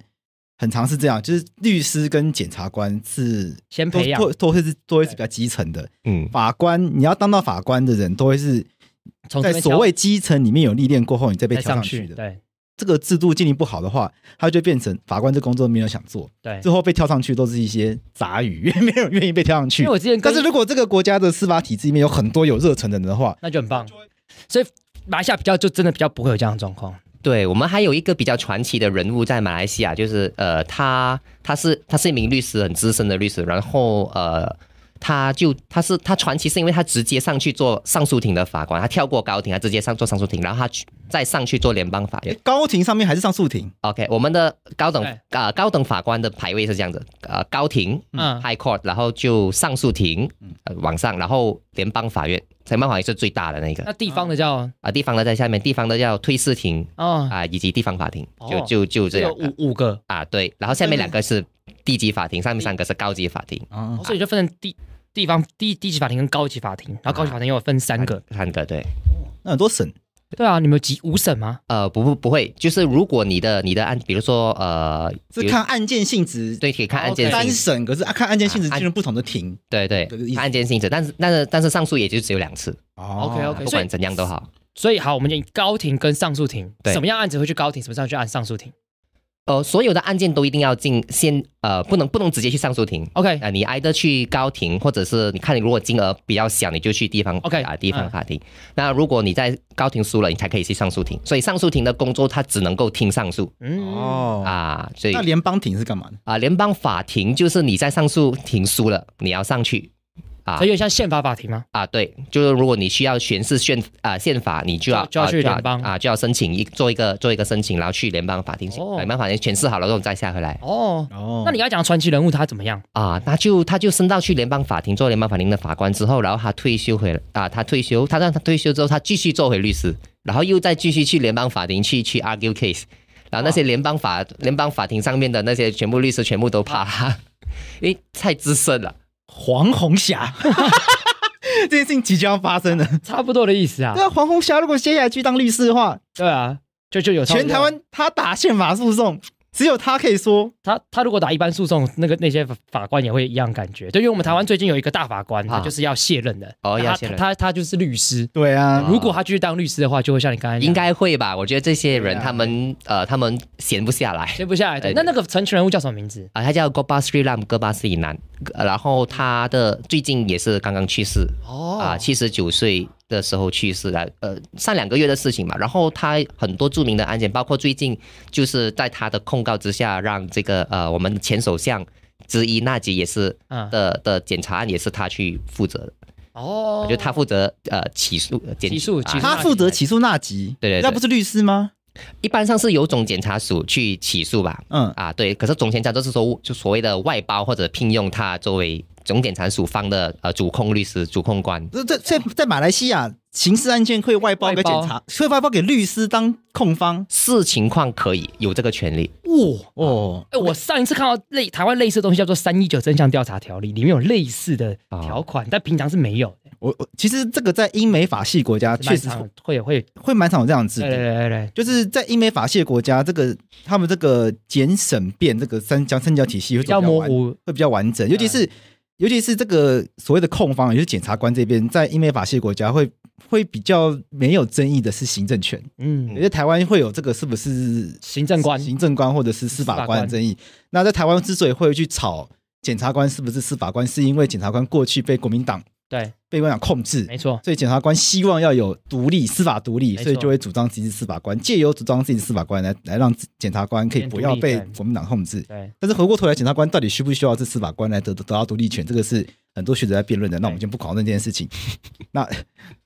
很常是这样，就是律师跟检察官是先培养，都都会是都会是比较基层的。嗯，法官你要当到法官的人，都会是。在所谓基层里面有历练过后，你再被调上去的。对，这个制度建立不好的话，他就变成法官这工作没有想做。对，最后被跳上去都是一些杂鱼，因 为没有人愿意被跳上去。因为我之前，但是如果这个国家的司法体制里面有很多有热忱的人的话，那就很棒。所以马来西亚比较就真的比较不会有这样的状况。对我们还有一个比较传奇的人物在马来西亚，就是呃，他他是他是一名律师，很资深的律师，然后呃。他就他是他传奇是因为他直接上去做上诉庭的法官，他跳过高庭，他直接上做上诉庭，然后他去再上去做联邦法院。高庭上面还是上诉庭？OK，我们的高等啊高等法官的排位是这样子，呃，高庭，嗯，High Court，然后就上诉庭，嗯，往上，然后联邦法院，联邦法院是最大的那个。那地方的叫啊地方的在下面，地方的叫推事庭，哦，啊以及地方法庭，就就就这五五个啊对，然后下面两个是地级法庭，上面三个是高级法庭啊，所以就分成低。地方低低级法庭跟高级法庭，然后高级法庭又分三个，三个对，那很多省，对啊，你们有几五省吗？呃，不不不会，就是如果你的你的案，比如说呃，是看案件性质，对，可以看案件，三审，可是看案件性质进入不同的庭，对对，看案件性质，但是但是但是上诉也就只有两次，OK 哦、OK，不管怎样都好，所以好，我们就高庭跟上诉庭，什么样案子会去高庭，什么候去按上诉庭。呃，所有的案件都一定要进先呃，不能不能直接去上诉庭。OK 啊，你挨着去高庭，或者是你看你如果金额比较小，你就去地方 OK 啊地方法庭。那如果你在高庭输了，你才可以去上诉庭。所以上诉庭的工作，它只能够听上诉。嗯哦啊，所以那联邦庭是干嘛的啊？联邦法庭就是你在上诉庭输了，你要上去。所以像宪法法庭吗？啊，对，就是如果你需要宣誓宪啊宪法，你就要就要去联邦啊，就要申请一做一个做一个申请，然后去联邦法庭行联邦法庭诠释好了之后再下回来。哦哦，那你要讲传奇人物他怎么样？啊，他就他就升到去联邦法庭做联邦法庭的法官之后，然后他退休回啊，他退休，他让他退休之后，他继续做回律师，然后又再继续去联邦法庭去去 argue case，然后那些联邦法联邦法庭上面的那些全部律师全部都怕他，因为太资深了。黄红霞，这件事情即将发生了，差不多的意思啊。那黄红霞如果接下来去当律师的话，对啊，就就有全台湾他打宪法诉讼。只有他可以说，他他如果打一般诉讼，那个那些法官也会一样感觉，就因为我们台湾最近有一个大法官，就是要卸任的。哦，要卸任。他他就是律师。对啊，如果他继续当律师的话，就会像你刚才。应该会吧？我觉得这些人他们呃他们闲不下来，闲不下来对，那那个程序人物叫什么名字啊？他叫戈巴斯里 a s 巴斯里男，然后他的最近也是刚刚去世哦，啊，七十九岁。的时候去世了，呃，上两个月的事情嘛。然后他很多著名的案件，包括最近，就是在他的控告之下，让这个呃，我们前首相之一纳吉也是的的检查案也是他去负责的。哦，就他负责呃起诉，起诉他负责起诉纳吉，对对对，那不是律师吗？一般上是有总检察署去起诉吧？嗯啊，对。可是总检察就是说就所谓的外包或者聘用他作为。总检察署方的呃，主控律师、主控官。这这在马来西亚，刑事案件会外包给检察，会外包给律师当控方。视情况可以有这个权利。哦哦，哎，我上一次看到类台湾类似的东西叫做《三一九真相调查条例》，里面有类似的条款，但平常是没有我我其实这个在英美法系国家确实会会会蛮常有这样子。对对对对，就是在英美法系的国家，这个他们这个简审辩这个三角三角体系会比较模糊，会比较完整，尤其是。尤其是这个所谓的控方，也就是检察官这边，在英美法系国家会会比较没有争议的是行政权。嗯，因为台湾会有这个是不是行政官、行政官或者是司法官的争议。那在台湾之所以会去吵检察官是不是司法官，是因为检察官过去被国民党对。被国民党控制，没错。所以检察官希望要有独立司法独立，所以就会主张自己司法官，借由主张自己司法官来来让检察官可以不要被国民党控制。对。但是回过头来，检察官到底需不需要这司法官来得得到独立权？这个是很多学者在辩论的。那我们先不讨论这件事情。那 我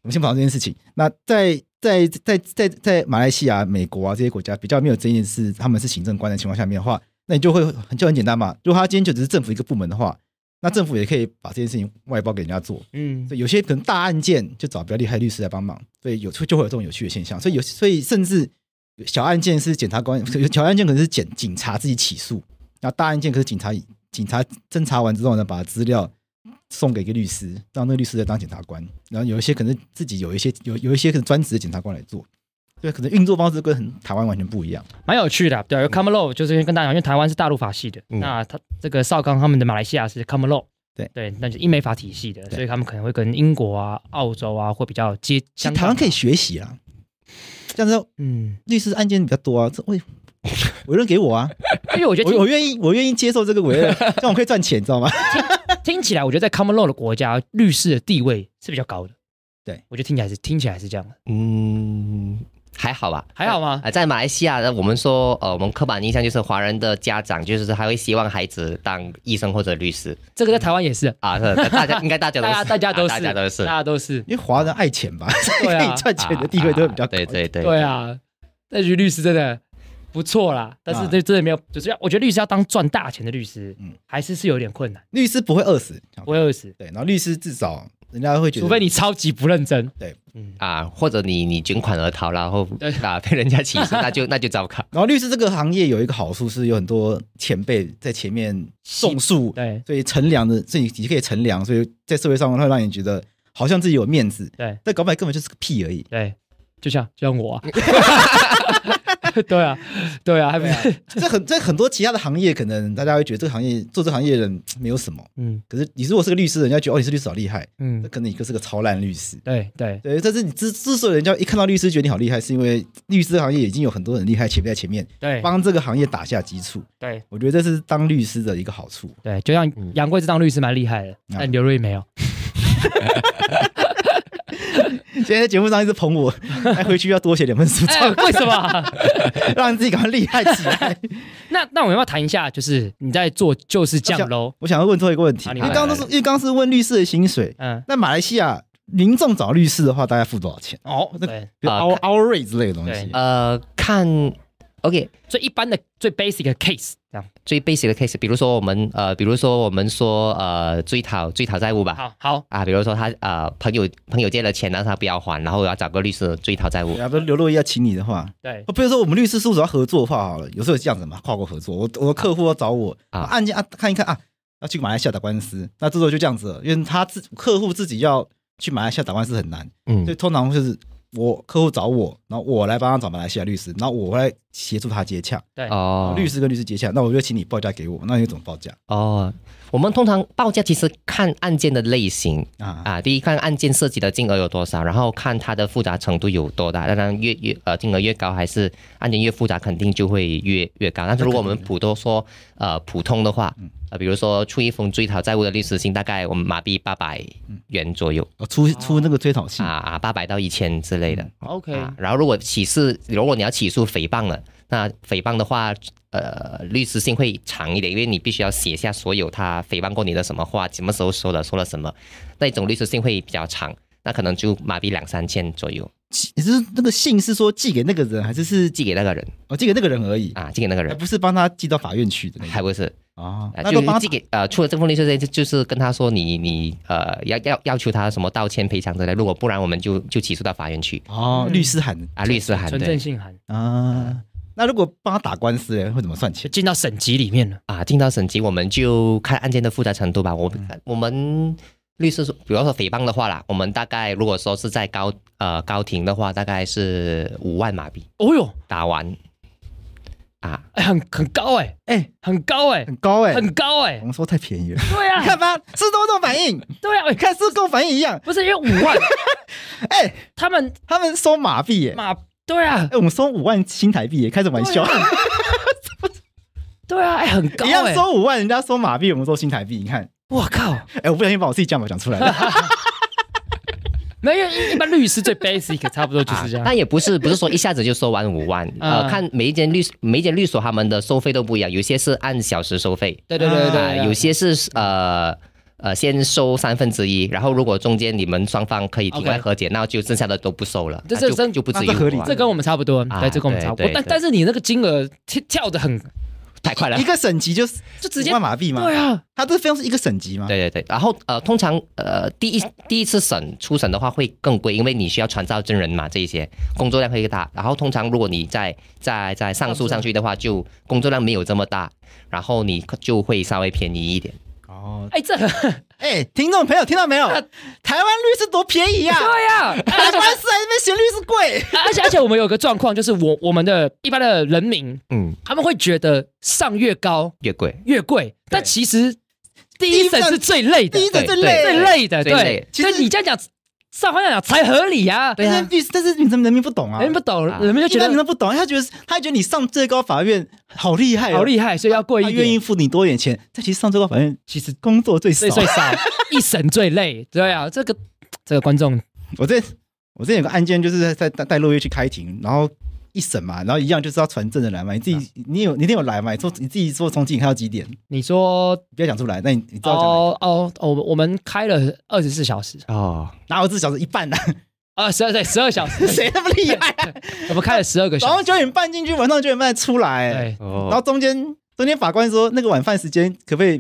们先不讨论这件事情。那在在在在在马来西亚、美国啊这些国家比较没有争议是他们是行政官的情况下面的话，那你就会很就很简单嘛。如果他今天就只是政府一个部门的话。那政府也可以把这件事情外包给人家做，嗯，有些可能大案件就找比较厉害律师来帮忙，所以有就会有这种有趣的现象。所以有所以甚至小案件是检察官，小案件可能是检警察自己起诉，然后大案件可是警察警察侦查完之后呢，把资料送给一个律师，让那个律师来当检察官，然后有一些可能自己有一些有有一些可能专职的检察官来做。对，可能运作方式跟很台湾完全不一样，蛮有趣的。对，come a l o w 就是跟大家讲，因为台湾是大陆法系的，那他这个少康他们的马来西亚是 come a l o w g 对对，那就英美法体系的，所以他们可能会跟英国啊、澳洲啊会比较接。其实台湾可以学习啊，这样子，嗯，律师案件比较多啊，这委委任给我啊，因为我觉得我我愿意我愿意接受这个委任，这样我可以赚钱，你知道吗？听起来我觉得在 come a l o w 的国家，律师的地位是比较高的。对，我觉得听起来是听起来是这样的，嗯。还好吧？还好吗？啊，在马来西亚的我们说，呃，我们刻板印象就是华人的家长就是还会希望孩子当医生或者律师。这个在台湾也是 啊，大家应该大家大家大家都是大家都是，因为华人爱钱嘛，所以赚钱的地位都比较。对对对。对啊，那学律师真的不错啦，但是这真的没有，就是要我觉得律师要当赚大钱的律师，嗯，还是是有点困难。律师不会饿死，不会饿死。对，然后律师至少。人家会觉得，除非你超级不认真，对，嗯啊，或者你你卷款而逃然后啊被人家起诉，那就 那就糟糕。然后律师这个行业有一个好处是有很多前辈在前面种树，对，所以乘凉的所以你可以乘凉，所以在社会上会让你觉得好像自己有面子，对，但搞好根本就是个屁而已，对，就像就像我。对啊，对啊，还没。这很在很多其他的行业，可能大家会觉得这个行业做这行业的人没有什么。嗯，可是你如果是个律师，人家觉得哦你是律师好厉害。嗯，那可能你就是个超烂律师。对对对，但是你之之所以人家一看到律师，觉得你好厉害，是因为律师行业已经有很多人厉害前面在前面，对，帮这个行业打下基础。对，我觉得这是当律师的一个好处。对，就像杨贵是当律师蛮厉害的，但刘瑞没有。今天在节目上一直捧我，还回去要多写两份书状。为什么？让自己赶快厉害起来。那那我们要谈一下，就是你在做就是降楼。我想要问最后一个问题，因为刚刚都是因为刚刚是问律师的薪水，嗯，那马来西亚民众找律师的话，大概付多少钱？哦，对，比如澳澳瑞之类的东西。呃，看。OK，最一般的、最 basic 的 case，这样最 basic 的 case，比如说我们呃，比如说我们说呃，追讨追讨债务吧。好，好啊，比如说他呃，朋友朋友借了钱，但是他不要还，然后要找个律师追讨债务。啊，不刘若一要请你的话，对。比如说我们律师事务所要合作的话，好了，有时候这样子嘛，跨国合作。我我客户要找我案件啊，看一看啊，要去马来西亚打官司，那这时候就这样子，了，因为他自客户自己要去马来西亚打官司很难，嗯，所以通常就是。我客户找我，然后我来帮他找马来西亚律师，然后我来协助他接洽。对，哦，律师跟律师接洽，那我就请你报价给我。那你怎么报价？哦，我们通常报价其实看案件的类型啊啊，第一看案件涉及的金额有多少，然后看它的复杂程度有多大。当然越越呃金额越高还是案件越复杂，肯定就会越越高。但是如果我们普通说呃普通的话。啊，比如说出一封追讨债务的律师信，大概我们麻币八百元左右。出出那个追讨信啊啊，八百到一千之类的。OK，然后如果起诉，如果你要起诉诽谤了，那诽谤的话，呃，律师信会长一点，因为你必须要写下所有他诽谤过你的什么话，什么时候说的，说了什么，那种律师信会比较长，那可能就麻币两三千左右。你是那个信是说寄给那个人，还是是寄给那个人？哦，寄给那个人而已啊，寄给那个人，不是帮他寄到法院去的？还不是啊，那就帮寄给呃，出了这封律师信，就是跟他说你你呃要要要求他什么道歉赔偿之类，如果不然我们就就起诉到法院去哦。律师函啊，律师函，纯正信函啊。那如果帮他打官司会怎么算钱？进到省级里面了啊，进到省级，我们就看案件的复杂程度吧。我我们。律师说，比方说诽谤的话啦，我们大概如果说是在高呃高庭的话，大概是五万马币。哦呦，打完啊，很很高哎，哎很高哎，很高哎，很高哎，我们说太便宜了。对啊，你看吧，是多种反应。对啊，看是够反应一样。不是，因为五万。哎，他们他们收马币耶，马对啊，哎我们收五万新台币耶，开什么玩笑？对啊，哎很高，一样收五万，人家收马币，我们收新台币，你看。我靠！哎，我不小心把我自己价码讲出来了。没有，一般律师最 basic 差不多就是这样。但也不是，不是说一下子就收完五万。呃，看每一间律每一间律所他们的收费都不一样，有些是按小时收费。对对对对。有些是呃呃，先收三分之一，然后如果中间你们双方可以庭外和解，那就剩下的都不收了。这这这就不至于合理。这跟我们差不多，对，这跟我们差不多。但但是你那个金额跳跳的很。太快了，一个省级就就直接万马币吗？对啊，它这费用是一个省级吗？对对对。然后呃，通常呃第一第一次审初审的话会更贵，因为你需要传召证人嘛，这一些工作量会更大。然后通常如果你在在在上诉上去的话，就工作量没有这么大，然后你就会稍微便宜一点。哦，哎，这 哎，听众朋友听到没有？台湾律师多便宜呀！对呀，台湾司还没被嫌律师贵，而且而且我们有个状况，就是我我们的一般的人民，嗯，他们会觉得上越高越贵，越贵。但其实第一层是最累的，第一层最累、最累的。对，其实你这样讲。上法院才合理啊！啊，但是但是你什么人民不懂啊？人民不懂，人民就觉得人民不懂，他觉得他觉得你上最高法院好厉害，好厉害，所以要过一他愿意付你多一点钱。但其实上最高法院其实工作最少，最 少一审最累。对啊，这个这个观众，我这我这有个案件，就是在带带陆月去开庭，然后。一审嘛，然后一样就是要传证的来嘛。你自己，你有你一定有来嘛？你说你自己说从几点开到几点？你说不要讲出来。那你你知道讲？哦哦哦，我们开了二十四小时哦，哪二十四小时一半呢？啊，十二对十二小时，谁那么厉害？我们开了十二个小时，然后九点半进去，晚上九点半出来。然后中间中间法官说那个晚饭时间可不可以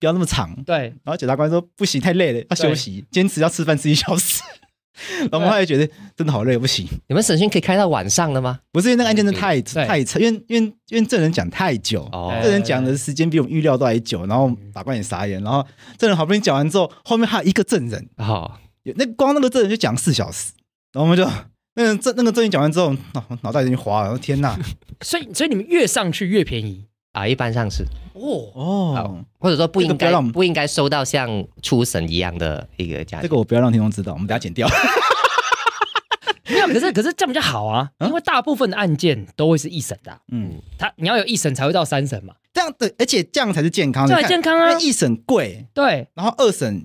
不要那么长？对。然后检察官说不行，太累了，要休息，坚持要吃饭吃一小时。然后我们来觉得真的好累，不行。你们审讯可以开到晚上的吗？不是，因为那个案件真的太太长，因为因为因为证人讲太久，证人讲的时间比我们预料都还久，然后法官也傻眼，然后证人好不容易讲完之后，后面还有一个证人，好，那光那个证人就讲四小时，然后我们就那个证那个证人讲完之后，脑脑袋已经滑了，天哪！所以所以你们越上去越便宜。啊，一般上是哦哦，或者说不应该不应该收到像初审一样的一个价，这个我不要让听众知道，我们等下剪掉。没有，可是可是这样比较好啊，因为大部分的案件都会是一审的，嗯，他你要有一审才会到三审嘛，这样对，而且这样才是健康，对，健康啊，一审贵，对，然后二审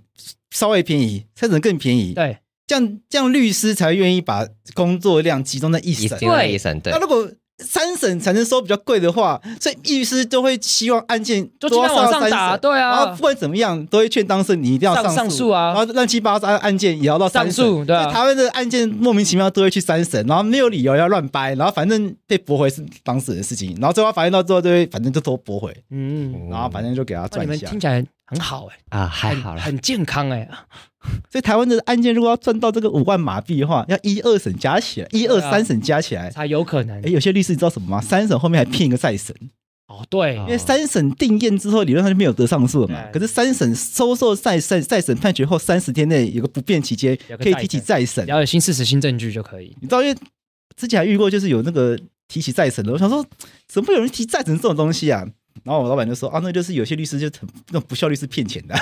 稍微便宜，三审更便宜，对，这样这样律师才愿意把工作量集中在一审，对，一审，对，那如果。三审才能收比较贵的话，所以律师都会希望案件就尽量往上打，对啊，然后不管怎么样都会劝当事人你一定要上上诉啊，然后乱七八糟的案件也要到上诉。对台湾的案件莫名其妙都会去三审，然后没有理由要乱掰，然后反正被驳回是当事人的事情，然后最后反院到最后就会反正就都驳回，嗯，然后反正就给他。那你们听起来很好哎啊，还好了，很健康哎。所以台湾的案件，如果要赚到这个五万马币的话，要一二审加起来，一二三审加起来才有可能。哎，有些律师你知道什么吗？三审后面还骗一个再审。哦，对，因为三审定验之后，理论上就没有得上诉了嘛。可是三审收受再审再审判决后三十天内有个不变期间，可以提起再审，要有新事实、新证据就可以。你知道，因为之前还遇过，就是有那个提起再审的，我想说，怎么会有人提再审这种东西啊？然后我老板就说，啊，那就是有些律师就成那种不效率是骗钱的。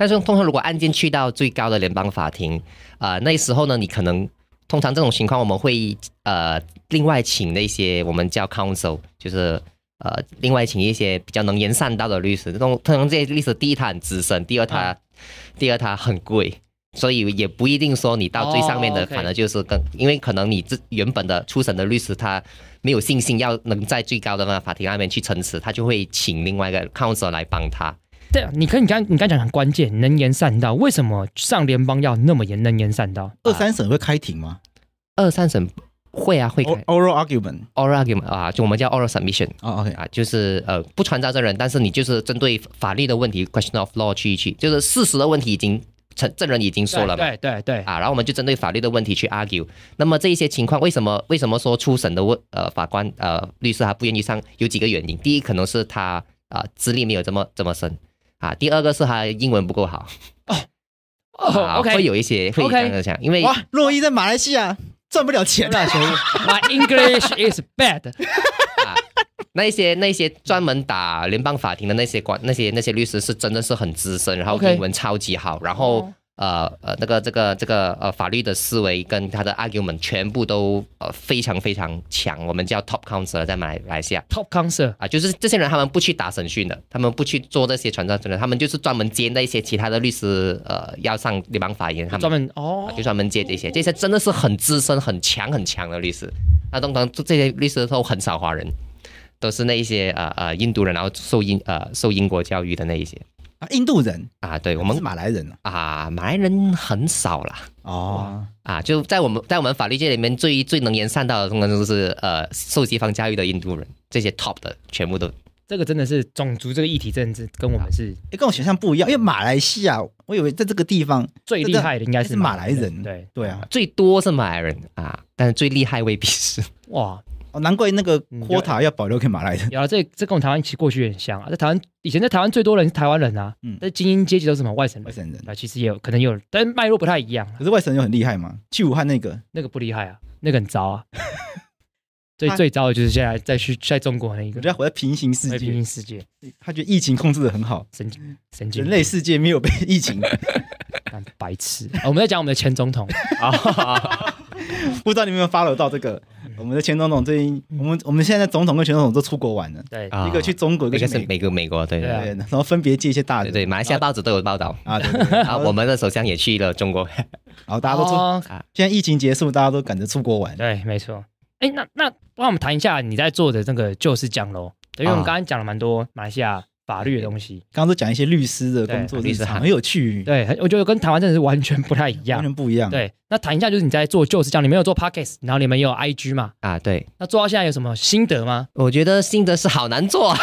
但是通常，如果案件去到最高的联邦法庭，呃，那时候呢，你可能通常这种情况，我们会呃另外请那些我们叫 counsel，就是呃另外请一些比较能言善道的律师。这种通常这些律师，第一，他很资深；，第二，他第二他很贵，所以也不一定说你到最上面的，可能就是跟因为可能你这原本的初审的律师他没有信心要能在最高的那法庭那边去陈词，他就会请另外一个 counsel 来帮他。对啊，你可以，你刚你刚讲很关键，能言善道。为什么上联邦要那么严？能言善道，二三审会开庭吗？二三审会啊，会开 oral argument，oral argument 啊，就我们叫 oral submission 啊，OK 啊，就是呃不传召证人，但是你就是针对法律的问题，question of law 去去，就是事实的问题已经证证人已经说了嘛，对对对啊，然后我们就针对法律的问题去 argue。那么这一些情况，为什么为什么说出审的问呃法官呃律师还不愿意上？有几个原因，第一可能是他啊资历没有这么这么深。啊，第二个是他英文不够好，哦，好，OK，会有一些会这样讲，因为哇，洛伊在马来西亚赚不了钱了，My English is bad，那些那些专门打联邦法庭的那些官、那些那些律师是真的是很资深，然后英文超级好，然后。呃呃，那个这个这个呃，法律的思维跟他的 argument 全部都呃非常非常强。我们叫 top counsel 在马来西亚，top counsel 啊，就是这些人他们不去打审讯的，他们不去做这些传召证的，他们就是专门接那些其他的律师呃要上联邦法院，他们专门哦，就专门接这些，这些真的是很资深很强很强的律师。那通常这些律师都很少华人，都是那一些呃呃印度人，然后受英呃受英国教育的那一些。啊，印度人啊，对，我们是马来人啊，马来人很少啦。哦啊，就在我们在我们法律界里面最最能言善道的，通常都是呃受西方教育的印度人，这些 top 的全部都这个真的是种族这个议题，真是跟我们是哎跟我想象不一样，因为马来西亚，我以为在这个地方最厉害的应该是马来人，对对啊，最多是马来人啊，但是最厉害未必是哇。哦，难怪那个 quota 要保留给马来人。有啊，这这跟我们台湾一起过去很像啊。在台湾以前，在台湾最多人是台湾人啊。嗯。但精英阶级都是么外省人，外省人啊。其实也有可能有，但脉络不太一样。可是外省就很厉害吗？去武汉那个，那个不厉害啊，那个很糟啊。最最糟的就是现在再去在中国那一个。我家活在平行世界。平行世界。他觉得疫情控制的很好。神经神经。人类世界没有被疫情。白痴。我们在讲我们的前总统。不知道你有没有 follow 到这个？我们的前总统最近，我们我们现在总统跟前总统都出国玩了，对，一个去中国，一个是美个美国，对对，然后分别借一些大的，对，马来西亚报纸都有报道啊，啊，我们的首相也去了中国，然 后大家都出国，现在疫情结束，大家都赶着出国玩，对，没错，哎，那那帮我们谈一下你在做的那个就是讲喽，对，因为我们刚刚讲了蛮多马来西亚。法律的东西，刚刚都讲一些律师的工作，律师很有趣。对，我觉得跟台湾真的是完全不太一样，完全不一样。对，那谈一下就是你在做旧事讲，你没有做 p o c k s t 然后你们也有 IG 嘛？啊，对。那做到现在有什么心得吗？我觉得心得是好难做。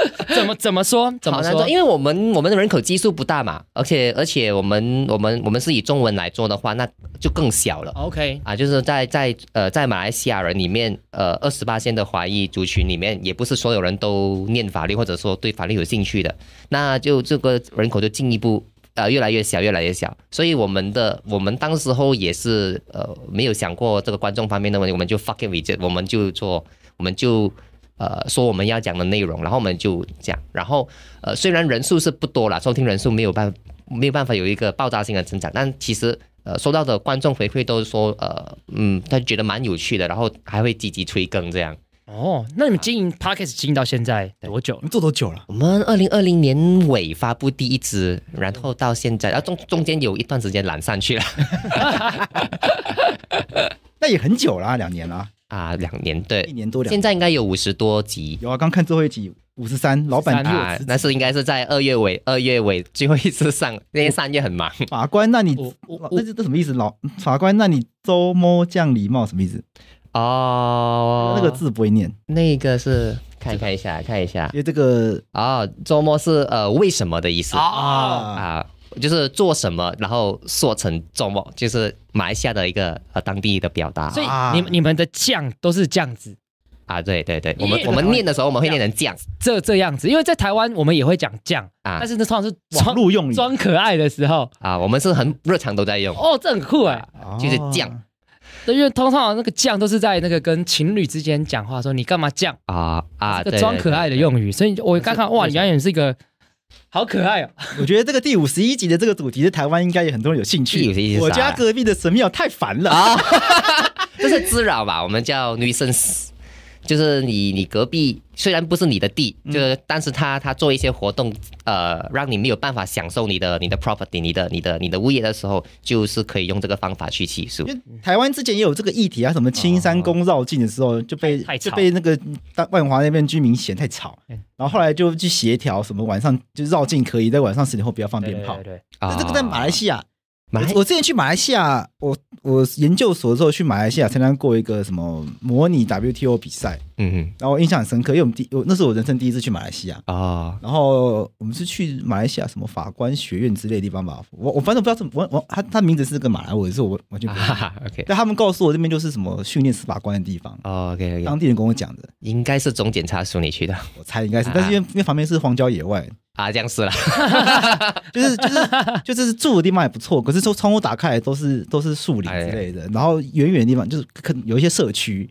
怎么怎么说？怎么说？因为我们我们的人口基数不大嘛，而且而且我们我们我们是以中文来做的话，那就更小了。OK 啊，就是在在呃在马来西亚人里面，呃二十八线的华裔族群里面，也不是所有人都念法律或者说对法律有兴趣的，那就这个人口就进一步呃越来越小，越来越小。所以我们的我们当时候也是呃没有想过这个观众方面的问题，我们就 fuckin with，我们就做，我们就。呃，说我们要讲的内容，然后我们就讲，然后呃，虽然人数是不多了，收听人数没有办法没有办法有一个爆炸性的增长，但其实呃，收到的观众回馈都是说呃，嗯，他觉得蛮有趣的，然后还会积极催更这样。哦，那你们经营 podcast 经营到现在多久？做多久了？我们二零二零年尾发布第一支，然后到现在，然后中中间有一段时间懒上去了，那也很久了，两年了。啊，两年对，一年多两。现在应该有五十多集。有啊，刚看最后一集，五十三。老板，那是应该是在二月尾，二月尾最后一次上，那天上夜很忙。法官，那你那这什么意思？老法官，那你周末降礼貌什么意思？哦，那个字不会念。那个是看看一下，看一下，因为这个啊，周末是呃为什么的意思啊啊。就是做什么，然后说成做梦，就是马来西亚的一个呃当地的表达。所以你你们的酱都是酱子啊？对对对，我们我们念的时候我们会念成酱，这这样子。因为在台湾我们也会讲酱啊，但是那通常是装用语、装可爱的时候啊。我们是很日常都在用哦，这很酷啊，就是酱。因为通常那个酱都是在那个跟情侣之间讲话说你干嘛酱啊啊，装可爱的用语。所以我刚刚哇，你远是一个。好可爱啊！我觉得这个第五十一集的这个主题，在台湾应该有很多人有兴趣。我家隔壁的神庙太烦了啊，这是滋扰吧？我们叫女 c e 就是你，你隔壁虽然不是你的地，就是，但是他他做一些活动，呃，让你没有办法享受你的你的 property，你的你的你的物业的时候，就是可以用这个方法去起诉。因为台湾之前也有这个议题啊，什么青山公绕境的时候就被就被那个万华那边居民嫌太吵，然后后来就去协调，什么晚上就绕境可以在晚上十点后不要放鞭炮。对，啊，这个在马来西亚。马我我之前去马来西亚，我我研究所的时候去马来西亚参加过一个什么模拟 WTO 比赛，嗯嗯，然后印象很深刻，因为我们第我那是我人生第一次去马来西亚啊，然后我们是去马来西亚什么法官学院之类的地方吧，我我反正不知道怎么我我他他名字是个马来文，是我完全不懂，OK，但他们告诉我这边就是什么训练司法官的地方，OK，当地人跟我讲的，应该是总检察署你去的，我猜应该是，但是因为因为旁边是荒郊野外。啊，这样子哈。就是就是就是住的地方也不错，可是从窗户打开都是都是树林之类的，然后远远地方就是可有一些社区，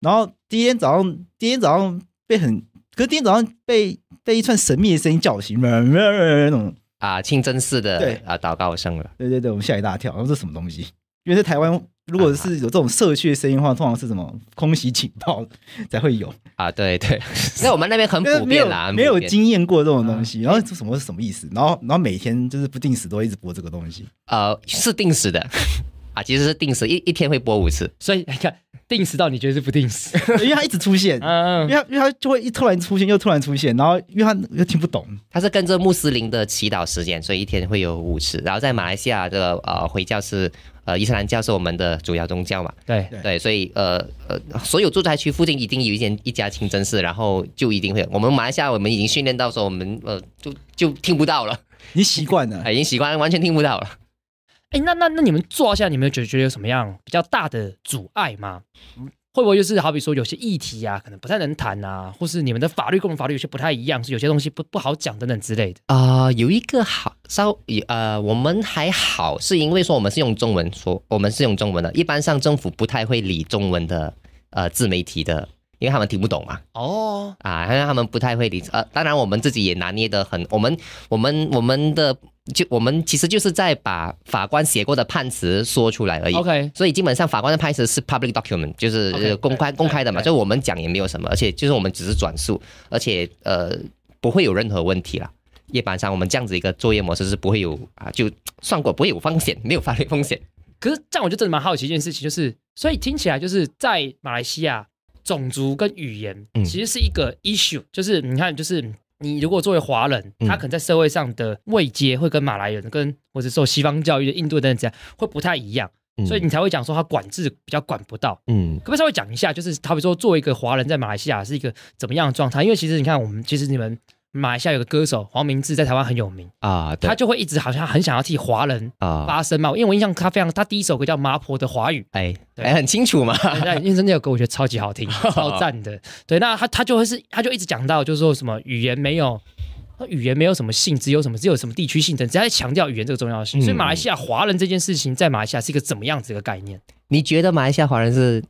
然后第一天早上第一天早上被很，可是第一天早上被被一串神秘的声音叫醒，那种啊啊，清真寺的对啊，祷告声了，对对对，我们吓一大跳，然后这什么东西？因为在台湾。如果是有这种社的声音的话，通常是什么空袭警报才会有啊？对对，在 我们那边很普遍啦，没有经验过这种东西，然后这什么是什么意思？然后然后每天就是不定时都一直播这个东西，呃，是定时的 啊，其实是定时一一天会播五次，所以你看定时到你觉得是不定时，因为它一直出现，嗯，因为因为它就会一突然出现又突然出现，然后因为又听不懂，它是跟着穆斯林的祈祷时间，所以一天会有五次，然后在马来西亚的呃回教是。呃，伊斯兰教是我们的主要宗教嘛？对对，所以呃呃，所有住宅区附近一定有一间一家清真寺，然后就一定会我们马来西亚，我们已经训练到说，我们呃，就就听不到了。你习惯了，已经习惯，完全听不到了。哎，那那那你们坐下，你们觉觉得有什么样比较大的阻碍吗？会不会就是好比说有些议题啊，可能不太能谈啊，或是你们的法律跟我们法律有些不太一样，是有些东西不不好讲等等之类的啊？有一个好稍呃，我们还好，是因为说我们是用中文说，我们是用中文的，一般上政府不太会理中文的呃自媒体的，因为他们听不懂嘛。哦啊，因为他们不太会理呃，当然我们自己也拿捏的很，我们我们我们的。就我们其实就是在把法官写过的判词说出来而已。OK，所以基本上法官的判词是 public document，就是公开公开的嘛，就我们讲也没有什么，而且就是我们只是转述，而且呃不会有任何问题啦。夜班上我们这样子一个作业模式是不会有啊，就算过不会有风险，没有法律风险。可是这样我就真的蛮好奇一件事情，就是所以听起来就是在马来西亚种族跟语言其实是一个 issue，就是你看就是。你如果作为华人，他可能在社会上的位阶会跟马来人、跟或者受西方教育的印度人这样会不太一样，所以你才会讲说他管制比较管不到。嗯，可不可以稍微讲一下，就是好比说，作为一个华人，在马来西亚是一个怎么样的状态？因为其实你看，我们其实你们。马来西亚有个歌手黄明志在台湾很有名啊，他就会一直好像很想要替华人啊发声嘛，因为我印象他非常，他第一首歌叫《麻婆》的华语，哎，还很清楚嘛，那因为真的有歌我觉得超级好听，超赞的。对，那他他就会是，他就一直讲到就是说什么语言没有，语言没有什么性，只有什么只有什么地区性等，只要强调语言这个重要性。所以马来西亚华人这件事情在马来西亚是一个怎么样子一个概念？你觉得马来西亚华人是？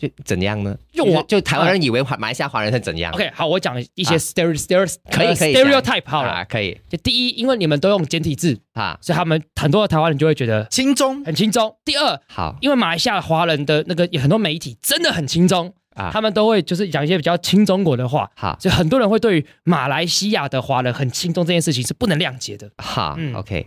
就怎样呢？就我，就台湾人以为马来西亚华人是怎样？OK，好，我讲一些 stereotype，可以可以 stereotype 好了，可以。就第一，因为你们都用简体字啊，所以他们很多的台湾人就会觉得轻松，很轻松。第二，好，因为马来西亚华人的那个很多媒体真的很轻松。啊，他们都会就是讲一些比较轻中国的话，哈，所以很多人会对于马来西亚的华人很轻松这件事情是不能谅解的。嗯 o k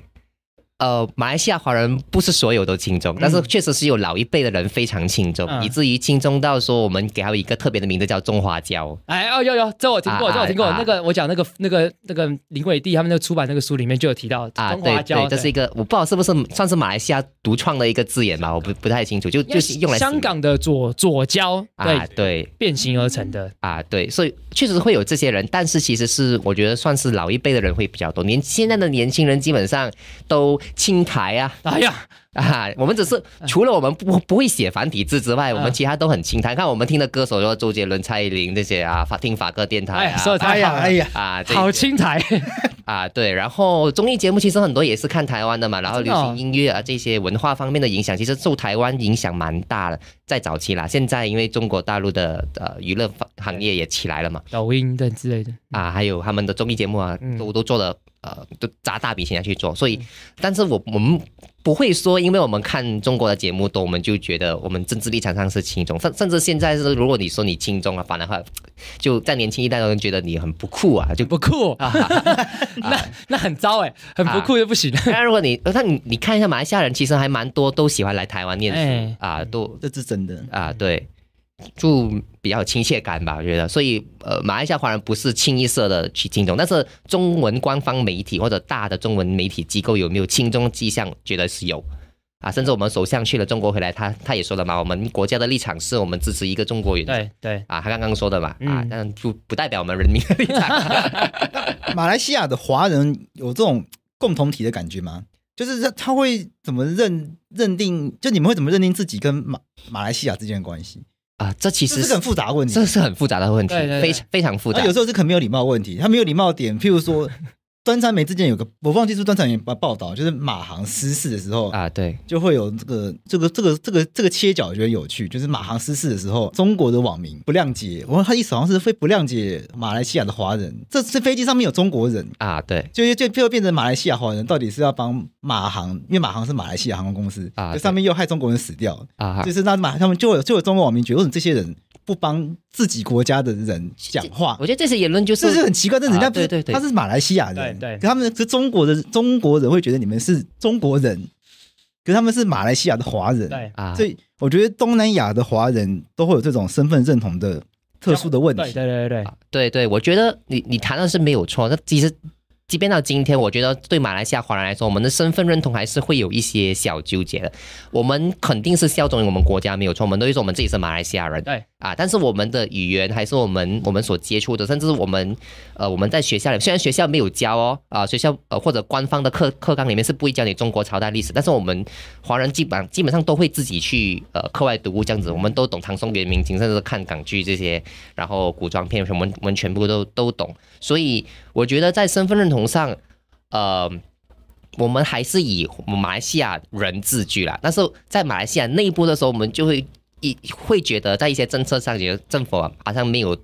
呃，马来西亚华人不是所有都轻重，但是确实是有老一辈的人非常轻中，以至于轻重到说我们给他一个特别的名字叫“中华胶。哎哦，有有，这我听过，这我听过。那个我讲那个那个那个林伟弟他们那个出版那个书里面就有提到。啊，对，这是一个我不知道是不是算是马来西亚独创的一个字眼吧？我不不太清楚，就就是用来香港的左左胶，对对，变形而成的。啊对，所以确实会有这些人，但是其实是我觉得算是老一辈的人会比较多，年现在的年轻人基本上都。青台啊，哎呀，啊，我们只是除了我们不不会写繁体字之外，我们其他都很青台。看我们听的歌手，说周杰伦、蔡依林这些啊，法听法歌电台啊，哎 呀，哎呀，啊，好青台 啊，对。然后综艺节目其实很多也是看台湾的嘛，然后流行音乐啊这些文化方面的影响，其实受台湾影响蛮大的，在早期啦。现在因为中国大陆的呃娱乐行业也起来了嘛，抖音的之类的啊，还有他们的综艺节目啊，都都做的。呃，都砸大笔钱下去做，所以，但是我我们不会说，因为我们看中国的节目多，我们就觉得我们政治立场上是轻松。甚甚至现在是，如果你说你轻松啊，反而就在年轻一代的人觉得你很不酷啊，就不酷啊，那那很糟哎，很不酷就不行。但 如果你，那你你看一下，马来西亚人其实还蛮多都喜欢来台湾念书啊，都这是真的啊，对。就比较有亲切感吧，我觉得。所以，呃，马来西亚华人不是清一色的去亲中，但是中文官方媒体或者大的中文媒体机构有没有亲中迹象？觉得是有啊，甚至我们首相去了中国回来，他他也说了嘛，我们国家的立场是我们支持一个中国人，对对啊，他刚刚说的嘛啊，但就不代表我们人民的立场。马来西亚的华人有这种共同体的感觉吗？就是他他会怎么认认定？就你们会怎么认定自己跟马马来西亚之间的关系？啊，这其实这是很复杂的问题，这是很复杂的问题，非常非常复杂。有时候是可没有礼貌问题，他没有礼貌点，譬如说。端传媒之前有个播放技术端传媒报报道，就是马航失事的时候啊，对，就会有这个这个这个这个这个切角，我觉得有趣，就是马航失事的时候，中国的网民不谅解，我说他意思好像是会不谅解马来西亚的华人，这次飞机上面有中国人啊，对，就就就变成马来西亚华人到底是要帮马航，因为马航是马来西亚航空公司啊，就上面又害中国人死掉啊，就是那马他们就有就有中国网民觉得，为什么这些人？不帮自己国家的人讲话，我觉得这些言论就是这是很奇怪。但人家对对对，他是马来西亚人，对对，他们是中国的中国人会觉得你们是中国人，可他们是马来西亚的华人，对啊。所以我觉得东南亚的华人都会有这种身份认同的特殊的问题。对对对对，对对我觉得你你谈的是没有错，那其实。即便到今天，我觉得对马来西亚华人来说，我们的身份认同还是会有一些小纠结的。我们肯定是效忠于我们国家，没有错。我们都说我们自己是马来西亚人，对啊。但是我们的语言还是我们我们所接触的，甚至是我们呃我们在学校里，虽然学校没有教哦啊，学校呃或者官方的课课纲里面是不会教你中国朝代历史，但是我们华人基本基本上都会自己去呃课外读物这样子，我们都懂唐宋元明清，甚至看港剧这些，然后古装片什么我们全部都都懂，所以。我觉得在身份认同上，呃，我们还是以马来西亚人自居啦。但是在马来西亚内部的时候，我们就会一会觉得在一些政策上，也政府好像没有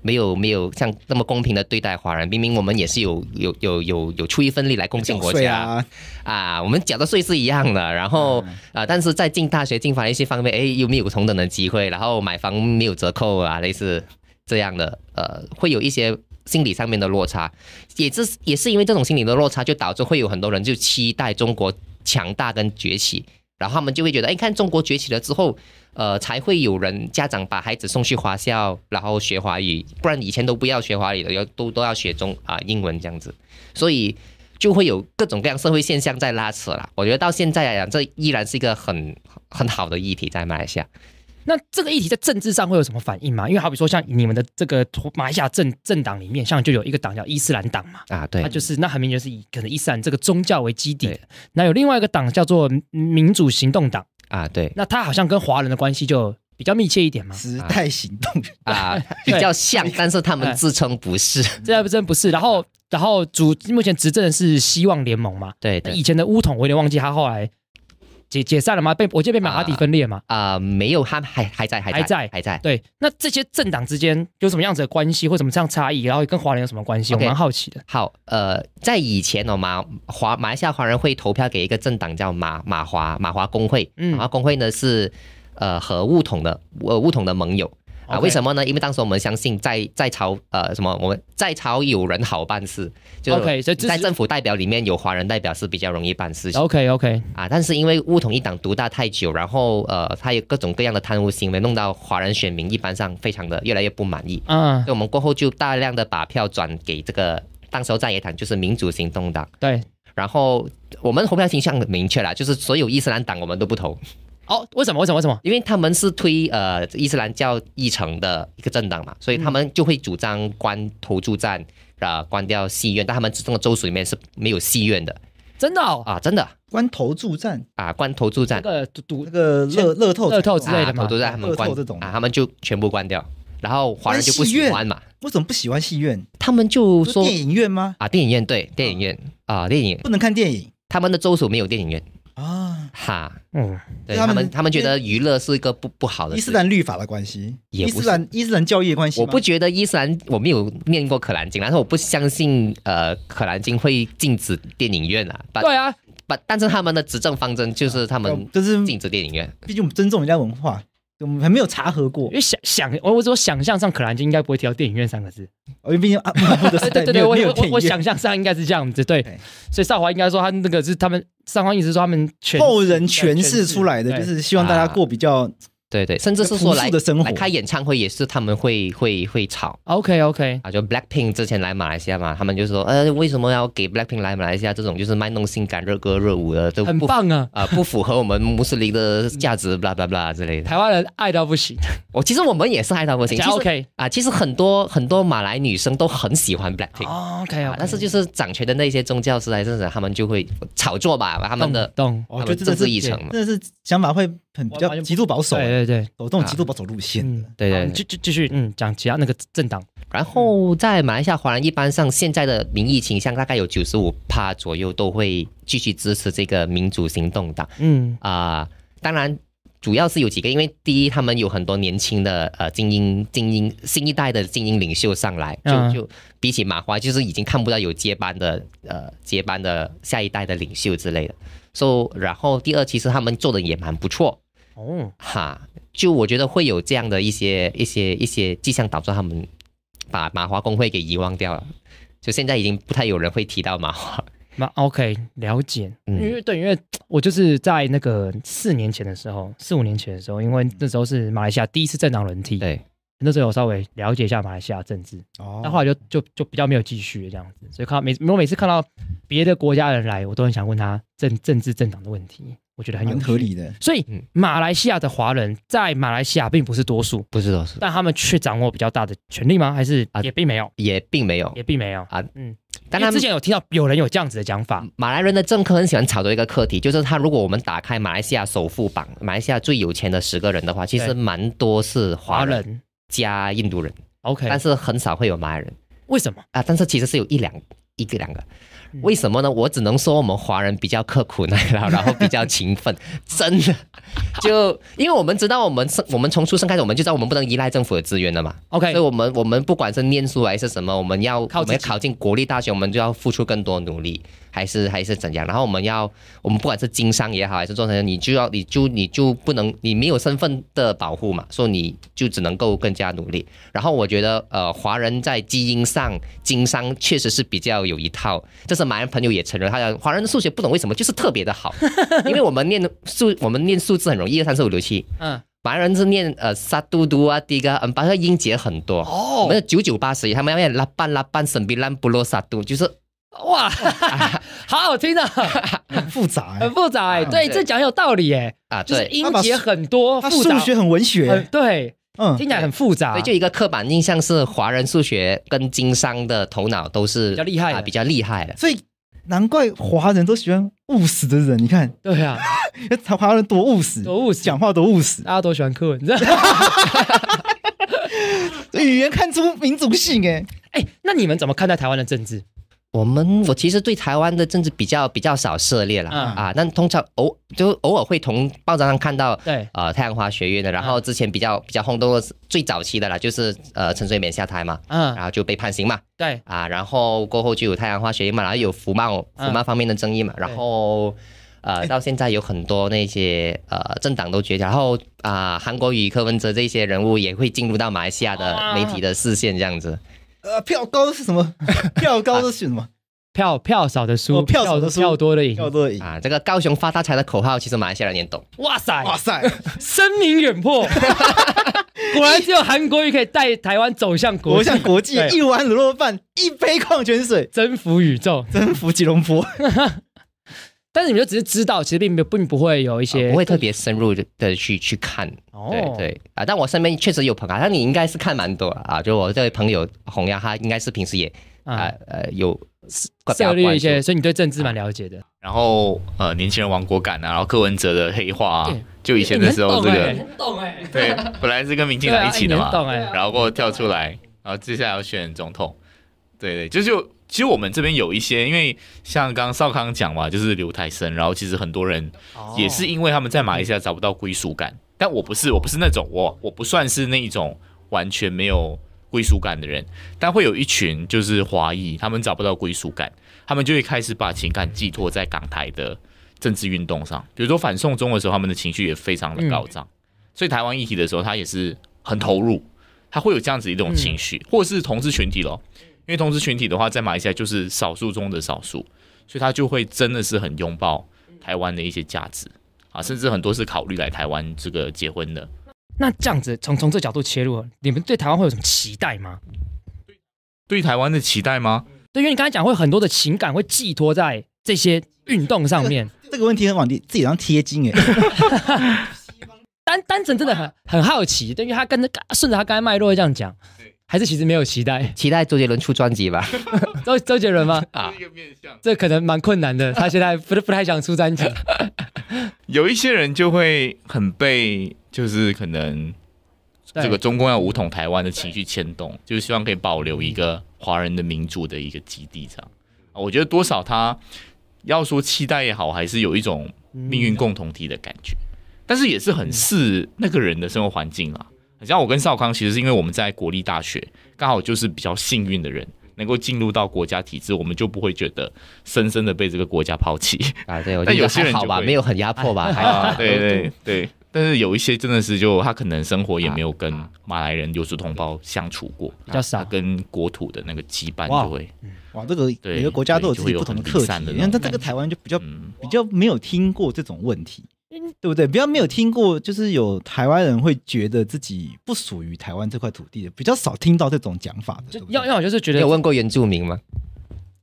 没有没有像那么公平的对待华人。明明我们也是有有有有有出一份力来贡献国家，啊，我们缴的税是一样的。然后啊，但是在进大学、进法律系方面，哎，有没有同等的机会？然后买房没有折扣啊，类似这样的，呃，会有一些。心理上面的落差，也是也是因为这种心理的落差，就导致会有很多人就期待中国强大跟崛起，然后他们就会觉得，哎，看中国崛起了之后，呃，才会有人家长把孩子送去华校，然后学华语，不然以前都不要学华语的，要都都要学中啊英文这样子，所以就会有各种各样社会现象在拉扯了。我觉得到现在来讲，这依然是一个很很好的议题在马来西亚。那这个议题在政治上会有什么反应吗？因为好比说，像你们的这个马来西亚政政党里面，像就有一个党叫伊斯兰党嘛，啊，对，就是那很明显是以可能伊斯兰这个宗教为基底。那有另外一个党叫做民主行动党，啊，对，那他好像跟华人的关系就比较密切一点吗？时代行动啊，比较像，但是他们自称不是，这还真不是。然后，然后主目前执政的是希望联盟嘛，对，以前的巫统我有点忘记他后来。解解散了吗？被我记得被马哈迪分裂嘛？啊，没有，他还还在，还还在，还在。对，那这些政党之间有什么样子的关系，或什么这样差异，然后跟华人有什么关系？我蛮好奇的。好，呃，在以前哦，马华马来西亚华人会投票给一个政党叫马马华马华工会，嗯，马华工会呢是呃和物统的呃巫统的盟友。啊，为什么呢？因为当时我们相信在在朝呃什么我们在朝有人好办事，就 OK。在政府代表里面有华人代表是比较容易办事。OK OK。啊，但是因为乌统一党独大太久，然后呃它有各种各样的贪污行为，弄到华人选民一般上非常的越来越不满意。嗯，所以我们过后就大量的把票转给这个当时在野党，就是民主行动党。对。然后我们投票倾向明确了，就是所有伊斯兰党我们都不投。哦，为什么？为什么？为什么？因为他们是推呃伊斯兰教议程的一个政党嘛，所以他们就会主张关投注站啊，关掉戏院，但他们之中的州属里面是没有戏院的，真的啊，真的关投注站啊，关投注站，呃，赌赌那个乐乐透、乐透之类的嘛，投注站他们关这种啊，他们就全部关掉，然后华人就不喜欢嘛。为什么不喜欢戏院？他们就说电影院吗？啊，电影院对，电影院啊，电影不能看电影，他们的州属没有电影院。啊哈，嗯，对他们他们觉得娱乐是一个不不好的。伊斯兰律法的关系，伊斯兰伊斯兰教义的关系。我不觉得伊斯兰，我没有念过可兰经，然后我不相信呃可兰经会禁止电影院啊。对啊，把但是他们的执政方针就是他们就是禁止电影院。毕竟我们尊重人家文化。我们还没有查核过，因为想想，我我说想象上，可兰就应该不会提到电影院三个字，因为毕竟啊，对对 对，我我我想象上应该是这样子，对，所以少华应该说他那个是他们，少华意思说他们后人诠释出来的，就是希望大家过比较。对对，甚至是说来来开演唱会也是他们会会会吵。OK OK 啊，就 Blackpink 之前来马来西亚嘛，他们就说，呃，为什么要给 Blackpink 来马来西亚？这种就是卖弄性感、热歌热舞的，都很棒啊啊，不符合我们穆斯林的价值，blah blah blah 类的。台湾人爱到不行，我其实我们也是爱到不行。OK 啊，其实很多很多马来女生都很喜欢 Blackpink。OK OK，但是就是掌权的那些宗教师还是什么，他们就会炒作吧，把他们的动，们政治议程嘛，真的是想法会。比较极度保守，对对对，走这种极度保守路线。对对，就就继续嗯讲其他那个政党。然后在马来西亚华人一般上，现在的民意倾向大概有九十五趴左右都会继续支持这个民主行动党。嗯啊，当然主要是有几个，因为第一，他们有很多年轻的呃精英精英新一代的精英领袖上来，就就比起马华，就是已经看不到有接班的呃接班的下一代的领袖之类的。So，然后第二，其实他们做的也蛮不错。哦，哈，就我觉得会有这样的一些、一些、一些迹象，导致他们把马华工会给遗忘掉了。就现在已经不太有人会提到马华。那 OK，了解。因为对，因为我就是在那个四年前的时候，四五年前的时候，因为那时候是马来西亚第一次政党轮替，对，那时候我稍微了解一下马来西亚政治。哦，那后来就就就比较没有继续这样子，所以看每我每次看到别的国家人来，我都很想问他政政治政党的问题。我觉得很合理的，所以马来西亚的华人在马来西亚并不是多数，不是多数，但他们却掌握比较大的权利吗？还是也并没有，也并没有，也并没有啊？嗯，他们之前有听到有人有这样子的讲法，马来人的政客很喜欢炒作一个课题，就是他如果我们打开马来西亚首富榜，马来西亚最有钱的十个人的话，其实蛮多是华人加印度人，OK，但是很少会有马来人，为什么啊？但是其实是有一两一个两个。为什么呢？我只能说我们华人比较刻苦耐劳，然后比较勤奋，真的。就因为我们知道我们是，我们从出生开始，我们就知道我们不能依赖政府的资源了嘛。OK，所以我们我们不管是念书还是什么，我们要我们考进国立大学，我们就要付出更多努力。还是还是怎样？然后我们要，我们不管是经商也好，还是做生意，你就要，你就你就不能，你没有身份的保护嘛，所以你就只能够更加努力。然后我觉得，呃，华人在基因上经商确实是比较有一套。这是马来朋友也承认，他讲华人的数学不懂为什么就是特别的好，因为我们念数我们念数字很容易，一二三四五六七。嗯，马来人是念呃沙嘟嘟啊，第一个嗯八个音节很多哦，我们九九八十，他们要念拉班拉班圣秘兰布罗沙嘟，就是。哇，好好听的，很复杂，很复杂哎。对，这讲有道理哎。啊，就是音节很多，复数学很文学，对，嗯，听起来很复杂。对，就一个刻板印象是华人数学跟经商的头脑都是比较厉害，比较厉害的。所以难怪华人都喜欢务实的人。你看，对啊，台 湾人多务实，多务实，讲话多务实，大家都喜欢课文，你知道语言看出民族性哎。哎，那你们怎么看待台湾的政治？我们我其实对台湾的政治比较比较少涉猎了啊，但通常偶就偶尔会从报纸上看到对呃太阳花学院的，然后之前比较比较轰动的最早期的啦，就是呃陈水扁下台嘛，嗯，然后就被判刑嘛，对啊，然后过后就有太阳花学院嘛，然后有福茂福茂方面的争议嘛，然后呃到现在有很多那些呃政党都崛起，然后啊韩国瑜柯文哲这些人物也会进入到马来西亚的媒体的视线这样子。呃，票高是什么？票高的是什么？票票少的输，票票多的赢，票多的赢啊！这个高雄发大财的口号，其实马来西亚人也懂。哇塞！哇塞！声名远播，果然只有韩国语可以带台湾走向国向国际。一碗卤肉饭，一杯矿泉水，征服宇宙，征服吉隆坡。但是你就只是知道，其实并没有，并不会有一些不会特别深入的去去看，对对啊。但我身边确实有朋友，那你应该是看蛮多啊。就我这位朋友洪亮，他应该是平时也啊呃有涉猎一些，所以你对政治蛮了解的。然后呃，年轻人亡国感啊，然后柯文哲的黑化，就以前的时候这个，对，本来是跟民进党一起的嘛，然后过后跳出来，然后接下来要选总统，对对，就就。其实我们这边有一些，因为像刚刚少康讲嘛，就是留台生，然后其实很多人也是因为他们在马来西亚找不到归属感。但我不是，我不是那种我我不算是那一种完全没有归属感的人。但会有一群就是华裔，他们找不到归属感，他们就会开始把情感寄托在港台的政治运动上。比如说反送中的时候，他们的情绪也非常的高涨。所以台湾议题的时候，他也是很投入，他会有这样子一种情绪，或是同志群体喽。因为同志群体的话，在马来西亚就是少数中的少数，所以他就会真的是很拥抱台湾的一些价值啊，甚至很多是考虑来台湾这个结婚的。那这样子，从从这角度切入，你们对台湾会有什么期待吗？对台湾的期待吗？对，因为你刚才讲会很多的情感会寄托在这些运动上面。这个问题很往自己上贴金哎。单单纯真的很很好奇，因于他跟着顺着他刚才脉络这样讲。还是其实没有期待，期待周杰伦出专辑吧？周周杰伦吗？啊，这可能蛮困难的。他现在不是不太想出专辑。有一些人就会很被，就是可能这个中共要五统台湾的情绪牵动，就是希望可以保留一个华人的民主的一个基地这样。我觉得多少他要说期待也好，还是有一种命运共同体的感觉，但是也是很视那个人的生活环境啊。好像我跟少康其实是因为我们在国立大学，刚好就是比较幸运的人，能够进入到国家体制，我们就不会觉得深深的被这个国家抛弃啊。对，我 觉得人好吧，没有很压迫吧？还好。对对对。但是有一些真的是就他可能生活也没有跟马来人、留太同胞相处过，比较少跟国土的那个羁绊就会哇，这个每个国家都有自己不同的课题。你看，他这个台湾就比较比较没有听过这种问题。对不对？比较没有听过，就是有台湾人会觉得自己不属于台湾这块土地的，比较少听到这种讲法的。要要我就是觉得有问过原住民吗？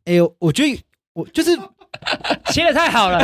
哎呦，我觉得我就是 切的太好了。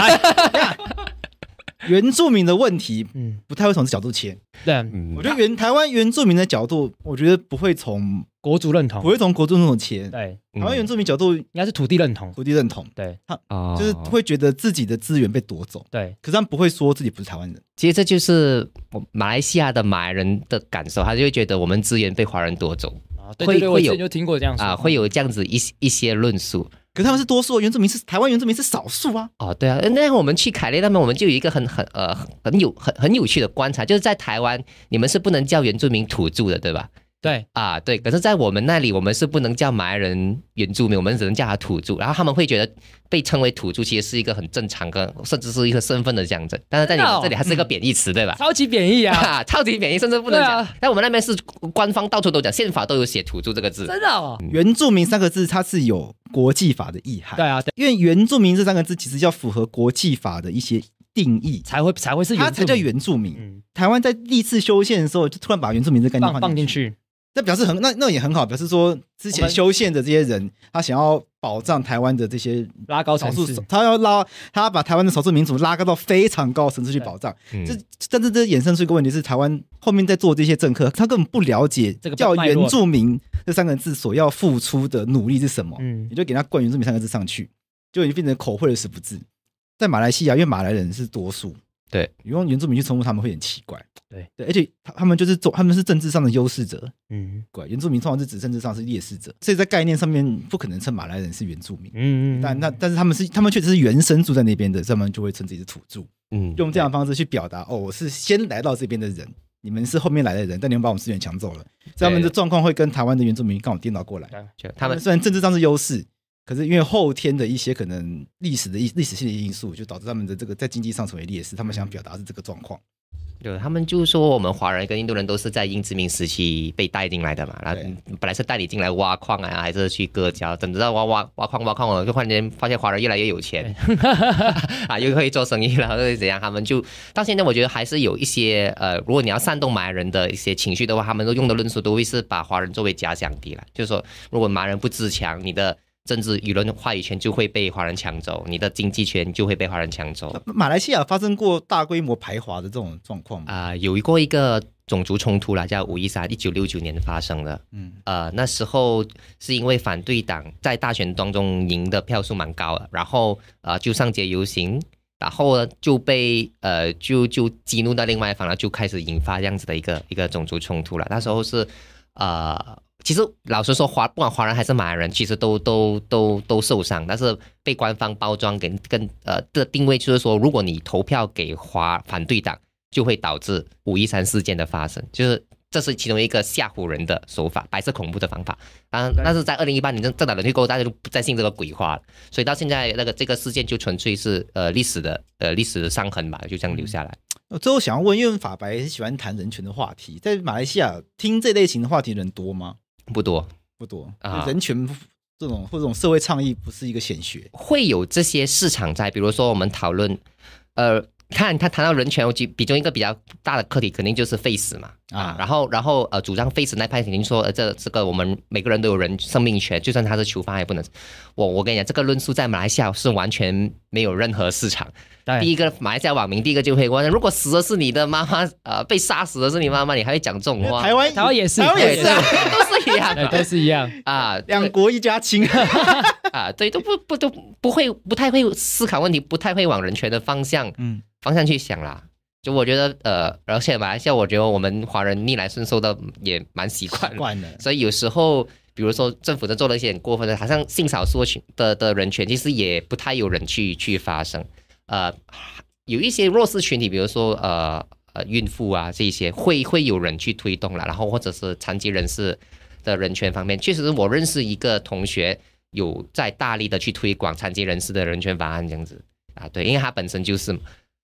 原住民的问题，嗯，不太会从这角度切。对，我觉得原台湾原住民的角度，我觉得不会从。国族认同不会从国族那种钱，对台湾原住民角度应该是土地认同，土地认同，对他就是会觉得自己的资源被夺走，对，可是他不会说自己不是台湾人。其实这就是我马来西亚的马来人的感受，他就会觉得我们资源被华人夺走，啊，会会有听过这样啊，会有这样子一一些论述。可他们是多数，原住民是台湾原住民是少数啊。哦，对啊，那我们去凯雷那边，我们就有一个很很呃很有很很有趣的观察，就是在台湾，你们是不能叫原住民土著的，对吧？对啊，对，可是，在我们那里，我们是不能叫“马来人”原住民，我们只能叫他土著。然后他们会觉得被称为土著其实是一个很正常的，甚至是一个身份的象征。但是在你这里还是一个贬义词，对吧？超级贬义啊！超级贬义，甚至不能讲。但我们那边是官方到处都讲，宪法都有写“土著”这个字。真的哦！原住民三个字它是有国际法的意涵。对啊，对，因为“原住民”这三个字其实要符合国际法的一些定义，才会才会是它才叫原住民。台湾在第一次修宪的时候，就突然把“原住民”这个概念放进去。表示很那那也很好，表示说之前修宪的这些人，他想要保障台湾的这些拉高少数，他要拉他把台湾的少数民族拉高到非常高层次去保障。这但是这衍生出一个问题，是台湾后面在做这些政客，他根本不了解这个叫原住民这三个字所要付出的努力是什么。嗯，你就给他冠原住民三个字上去，就已经变成口惠的死不字。在马来西亚，因为马来人是多数，对用原住民去称呼他们会很奇怪。对对，而且他他们就是政他们是政治上的优势者，嗯，怪原住民通常是指政治上是劣势者，所以在概念上面不可能称马来人是原住民，嗯嗯，但那但是他们是他们确实是原生住在那边的，他们就会称自己是土著，嗯，用这样的方式去表达哦，我是先来到这边的人，你们是后面来的人，但你们把我们资源抢走了，他们的状况会跟台湾的原住民刚好颠倒过来，他们虽然政治上是优势，可是因为后天的一些可能历史的历史性的因素，就导致他们的这个在经济上成为劣势，他们想表达是这个状况。对他们就说我们华人跟印度人都是在英殖民时期被带进来的嘛，然后本来是带你进来挖矿啊，还是去割胶，怎知道挖挖挖矿挖矿了，就突然间发现华人越来越有钱，啊，又可以做生意了，或者怎样？他们就到现在我觉得还是有一些呃，如果你要煽动马来人的一些情绪的话，他们都用的论述都会是把华人作为假想敌了，就是说如果来人不自强，你的。政治舆论的话语权就会被华人抢走，你的经济权就会被华人抢走。马来西亚发生过大规模排华的这种状况吗？啊，有一过一个种族冲突啦，叫五一三，一九六九年发生的。嗯，呃，那时候是因为反对党在大选当中赢的票数蛮高，然后啊就上街游行，然后呢就被呃就就激怒到另外一方了，就开始引发这样子的一个一个种族冲突了。那时候是啊。其实老实说，华不管华人还是马来人，其实都都都都受伤，但是被官方包装给跟呃的定位，就是说如果你投票给华反对党，就会导致五一三事件的发生，就是这是其中一个吓唬人的手法，白色恐怖的方法。但但是在二零一八年政党轮替过后，大家就不再信这个鬼话了，所以到现在那个这个事件就纯粹是呃历史的呃历史的伤痕吧，就这样留下来。最后想要问，因为法白喜欢谈人权的话题，在马来西亚听这类型的话题人多吗？不多不多啊！人权这种或这种社会倡议不是一个显学，会有这些市场在。比如说我们讨论，呃，看他谈到人权，其中一个比较大的课题肯定就是废死嘛啊。然后然后呃，主张废死那派肯定说，呃、这这个我们每个人都有人生命权，就算他是囚犯也不能。我我跟你讲，这个论述在马来西亚是完全没有任何市场。第一个马来西亚网民第一个就会问：如果死的是你的妈妈，呃，被杀死的是你妈妈，你还会讲这种话？台湾台湾也是，台湾也是。一样都是一样啊，两国一家亲啊，对，都不不都不会不太会思考问题，不太会往人权的方向嗯方向去想啦。就我觉得呃，而且马来西亚，我觉得我们华人逆来顺受的也蛮习惯的，所以有时候比如说政府在做了一些很过分的，好像性少数群的的人权，其实也不太有人去去发声。呃，有一些弱势群体，比如说呃呃孕妇啊这些，会会有人去推动了，然后或者是残疾人士，的人权方面，确实我认识一个同学有在大力的去推广残疾人士的人权法案这样子啊，对，因为他本身就是，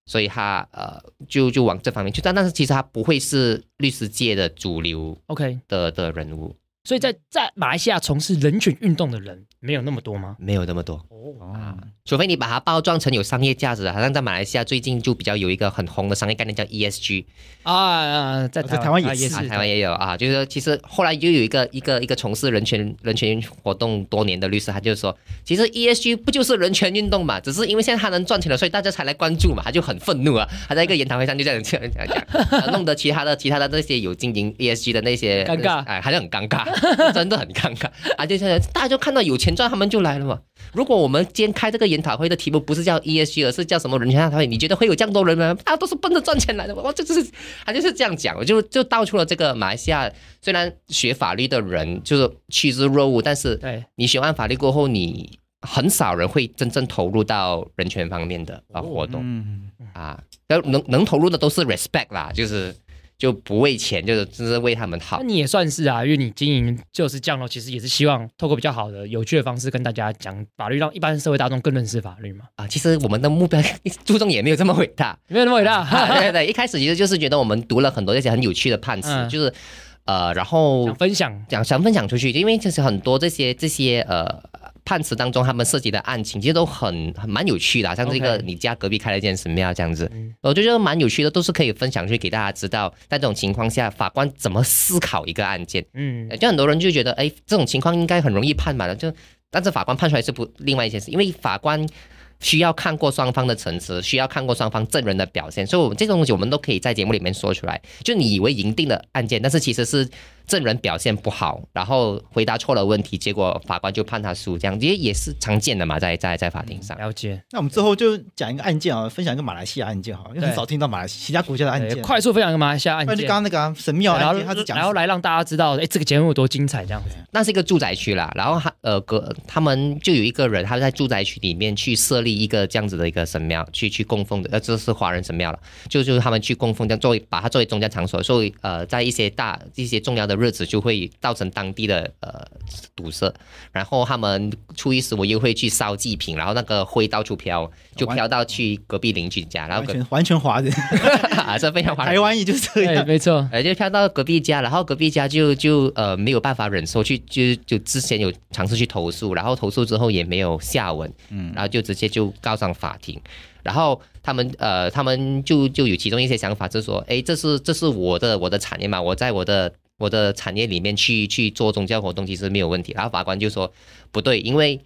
所以他呃就就往这方面去，但但是其实他不会是律师界的主流，OK 的的人物，所以在在马来西亚从事人权运动的人。没有那么多吗？没有那么多哦啊，除非你把它包装成有商业价值的。好像在马来西亚最近就比较有一个很红的商业概念叫 ESG 啊，在台湾也是，台湾也有啊。就是说，其实后来又有一个一个一个从事人权人权活动多年的律师，他就是说，其实 ESG 不就是人权运动嘛？只是因为现在他能赚钱了，所以大家才来关注嘛。他就很愤怒啊，他在一个研讨会上就这样这样讲，弄得其他的其他的那些有经营 ESG 的那些尴尬，哎，好像很尴尬，真的很尴尬啊！就是大家就看到有钱。赚他们就来了嘛？如果我们今天开这个研讨会的题目不是叫 ESG，而是叫什么人权大会，你觉得会有这样多人吗？大家都是奔着赚钱来的，我就是他就是这样讲，我就就道出了这个马来西亚虽然学法律的人就是趋之若鹜，但是对你学完法律过后，你很少人会真正投入到人权方面的啊活动嗯、啊，能能投入的都是 respect 啦，就是。就不为钱，就是只是为他们好。那你也算是啊，因为你经营就是这样咯。其实也是希望透过比较好的、有趣的方式跟大家讲法律，让一般社会大众更认识法律嘛。啊，其实我们的目标初 衷也没有这么伟大，没有那么伟大。对对对，一开始其实就是觉得我们读了很多那些很有趣的判词，就是呃，然后分享，讲想分享出去，因为其实很多这些这些呃。判词当中，他们涉及的案情其实都很很蛮有趣的，像这个你家隔壁开了一间神庙这样子，我觉得蛮有趣的，都是可以分享去给大家知道。在这种情况下，法官怎么思考一个案件？嗯，就很多人就觉得，哎，这种情况应该很容易判吧？就，但是法官判出来是不另外一件事，因为法官需要看过双方的陈词，需要看过双方证人的表现，所以我们这个东西我们都可以在节目里面说出来。就你以为赢定了案件，但是其实是。证人表现不好，然后回答错了问题，结果法官就判他输，这样也也是常见的嘛，在在在法庭上了解。那我们之后就讲一个案件啊，分享一个马来西亚案件好，因为很少听到马来西亚国家的案件。快速分享一个马来西亚案件，就刚刚那个神庙，然后他就讲，然后来让大家知道，哎，这个节目有多精彩这样子。那是一个住宅区啦，然后他呃，个，他们就有一个人，他在住宅区里面去设立一个这样子的一个神庙，去去供奉的，呃，这是华人神庙了，就就是他们去供奉，将作为把它作为宗教场所，作为呃，在一些大一些重要的。日子就会造成当地的呃堵塞，然后他们初一十五又会去烧祭品，然后那个灰到处飘，就飘到去隔壁邻居家，然后完全 完全滑的，这非常华人，台湾也就这样，没错，就飘到隔壁家，然后隔壁家就就呃没有办法忍受，去就就之前有尝试去投诉，然后投诉之后也没有下文，嗯，然后就直接就告上法庭，然后他们呃他们就就有其中一些想法，就说哎，这是这是我的我的产业嘛，我在我的。我的产业里面去去做宗教活动其实没有问题，然后法官就说不对，因为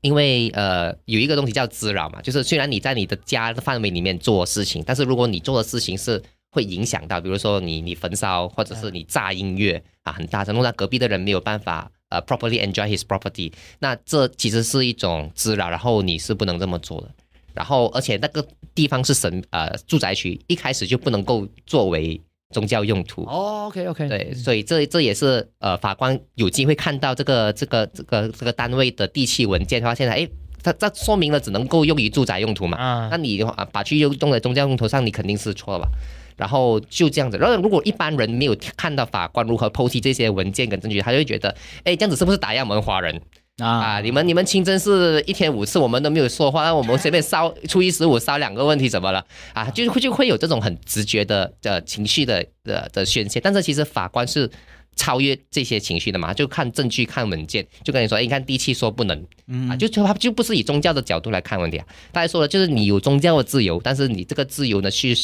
因为呃有一个东西叫滋扰嘛，就是虽然你在你的家的范围里面做事情，但是如果你做的事情是会影响到，比如说你你焚烧或者是你炸音乐啊，很大声，那隔壁的人没有办法呃 properly enjoy his property，那这其实是一种滋扰，然后你是不能这么做的，然后而且那个地方是神呃住宅区，一开始就不能够作为。宗教用途。哦 OK OK。对，所以这这也是呃法官有机会看到这个这个这个这个单位的地契文件的话，现在哎，它这说明了只能够用于住宅用途嘛。啊，那你的啊把去用用在宗教用途上，你肯定是错吧。然后就这样子。然后如果一般人没有看到法官如何剖析这些文件跟证据，他就会觉得，哎，这样子是不是打压我们华人？啊，你们你们清真是一天五次，我们都没有说话，那我们随便烧初一十五烧两个问题怎么了？啊，就会就会有这种很直觉的的情绪的的的宣泄，但是其实法官是超越这些情绪的嘛，就看证据看文件，就跟你说，你看第七说不能，啊，就就他就不是以宗教的角度来看问题啊。大家说了，就是你有宗教的自由，但是你这个自由呢，需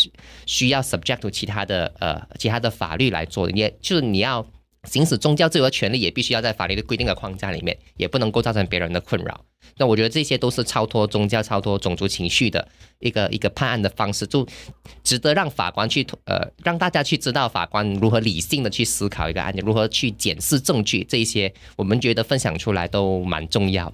需要 subject to 其他的呃其他的法律来做，的，也就是你要。行使宗教自由的权利也必须要在法律的规定的框架里面，也不能够造成别人的困扰。那我觉得这些都是超脱宗教、超脱种族情绪的一个一个判案的方式，就值得让法官去呃让大家去知道法官如何理性的去思考一个案件，如何去检视证据，这一些我们觉得分享出来都蛮重要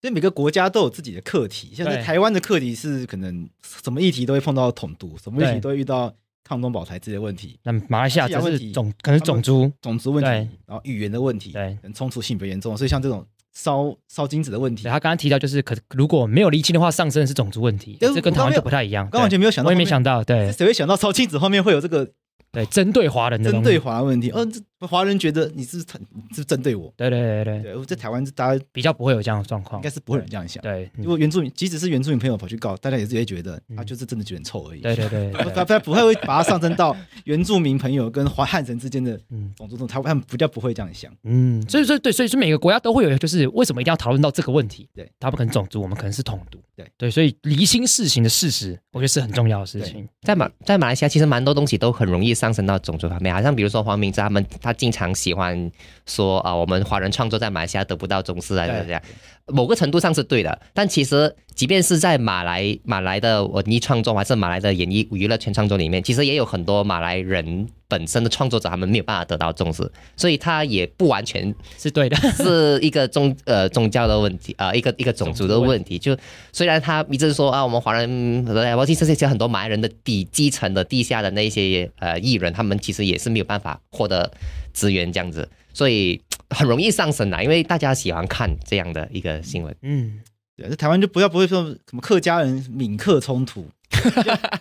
所以每个国家都有自己的课题，像在台湾的课题是可能什么议题都会碰到统独，什么议题都会遇到。抗中保台这些问题，那马来西亚就是种，可能种族、种族问题，然后语言的问题，对，冲突性比较严重，所以像这种烧烧金子的问题，他刚刚提到就是，可如果没有厘清的话，上升的是种族问题，这跟台湾就不太一样，刚完全没有想到，我也没想到，对，谁会想到烧金子后面会有这个对针对华人的针对华问题？嗯。这华人觉得你是他是针对我，对对对对对。在台湾，大家比较不会有这样的状况，应该是不会有人这样想。对，如果原住民，即使是原住民朋友跑去告，大家也是会觉得啊，就是真的觉得很臭而已。对对对，他他 不会会把它上升到原住民朋友跟华汉人之间的种族中，他们比较不会这样想。嗯，所以说对，所以说每个国家都会有，就是为什么一定要讨论到这个问题？对，他不可能种族，我们可能是统独。对对，所以离心事情的事实，我觉得是很重要的事情。在马在马来西亚，其实蛮多东西都很容易上升到种族方面，好像比如说黄明志他们他。经常喜欢说啊，我们华人创作在马来西亚得不到重视啊，这样。某个程度上是对的，但其实，即便是在马来马来的文艺创作，还是马来的演艺娱乐圈创作里面，其实也有很多马来人本身的创作者，他们没有办法得到重视，所以他也不完全是对的，是一个宗呃宗教的问题，呃，一个一个种族的问题。就虽然他一直说啊，我们华人，我记得这些很多马来人的底基层的地下的那些呃艺人，他们其实也是没有办法获得资源这样子，所以。很容易上升啦，因为大家喜欢看这样的一个新闻。嗯，对，台湾就不要不会说什么客家人闽客冲突，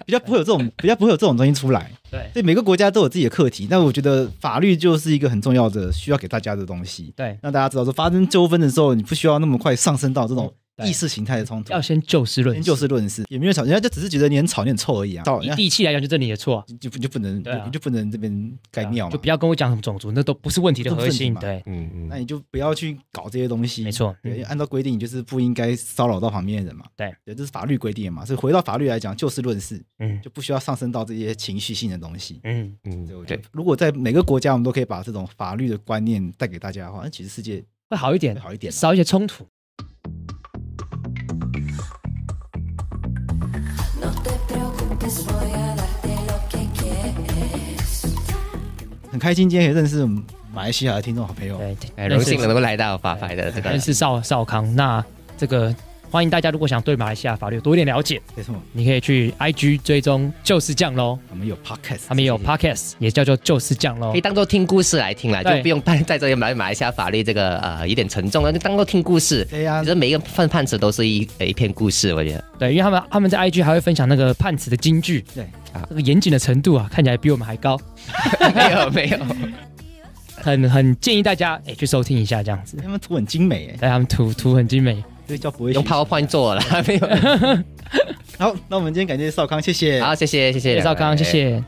比较不会有这种比较不会有这种东西出来。对，所以每个国家都有自己的课题，但我觉得法律就是一个很重要的需要给大家的东西，对，让大家知道说发生纠纷的时候，你不需要那么快上升到这种。意识形态的冲突要先就事论，事，就事论事，也没有吵，人家就只是觉得你很吵，你很臭而已啊。以地气来讲，就这里的错，就就不能就不能这边盖嘛，就不要跟我讲什么种族，那都不是问题的核心嘛。嗯嗯，那你就不要去搞这些东西。没错，对，按照规定你就是不应该骚扰到旁边的人嘛。对，对，这是法律规定的嘛。所以回到法律来讲，就事论事，嗯，就不需要上升到这些情绪性的东西。嗯嗯，对。如果在每个国家，我们都可以把这种法律的观念带给大家的话，那其实世界会好一点，好一点，少一些冲突。很开心今天也认识马来西亚的听众好朋友，对，荣幸能够来到法法的这个，认识邵邵康，那这个。欢迎大家，如果想对马来西亚法律多一点了解，没错，你可以去 I G 追踪，就是酱喽。他们有 podcast，他们有 podcast，也叫做就是酱喽，可以当做听故事来听了，就不用在在这里买马来西亚法律这个呃有点沉重了，就当做听故事。对呀，其实每一个判判词都是一一篇故事，我觉得。对，因为他们他们在 I G 还会分享那个判词的金句。对啊，那个严谨的程度啊，看起来比我们还高。没有没有，很很建议大家哎去收听一下这样子。他们图很精美哎，他们图图很精美。用 powerpoint 做啦，没有。好，那我们今天感谢少康，谢谢。好，谢谢，谢谢。谢少康，谢谢。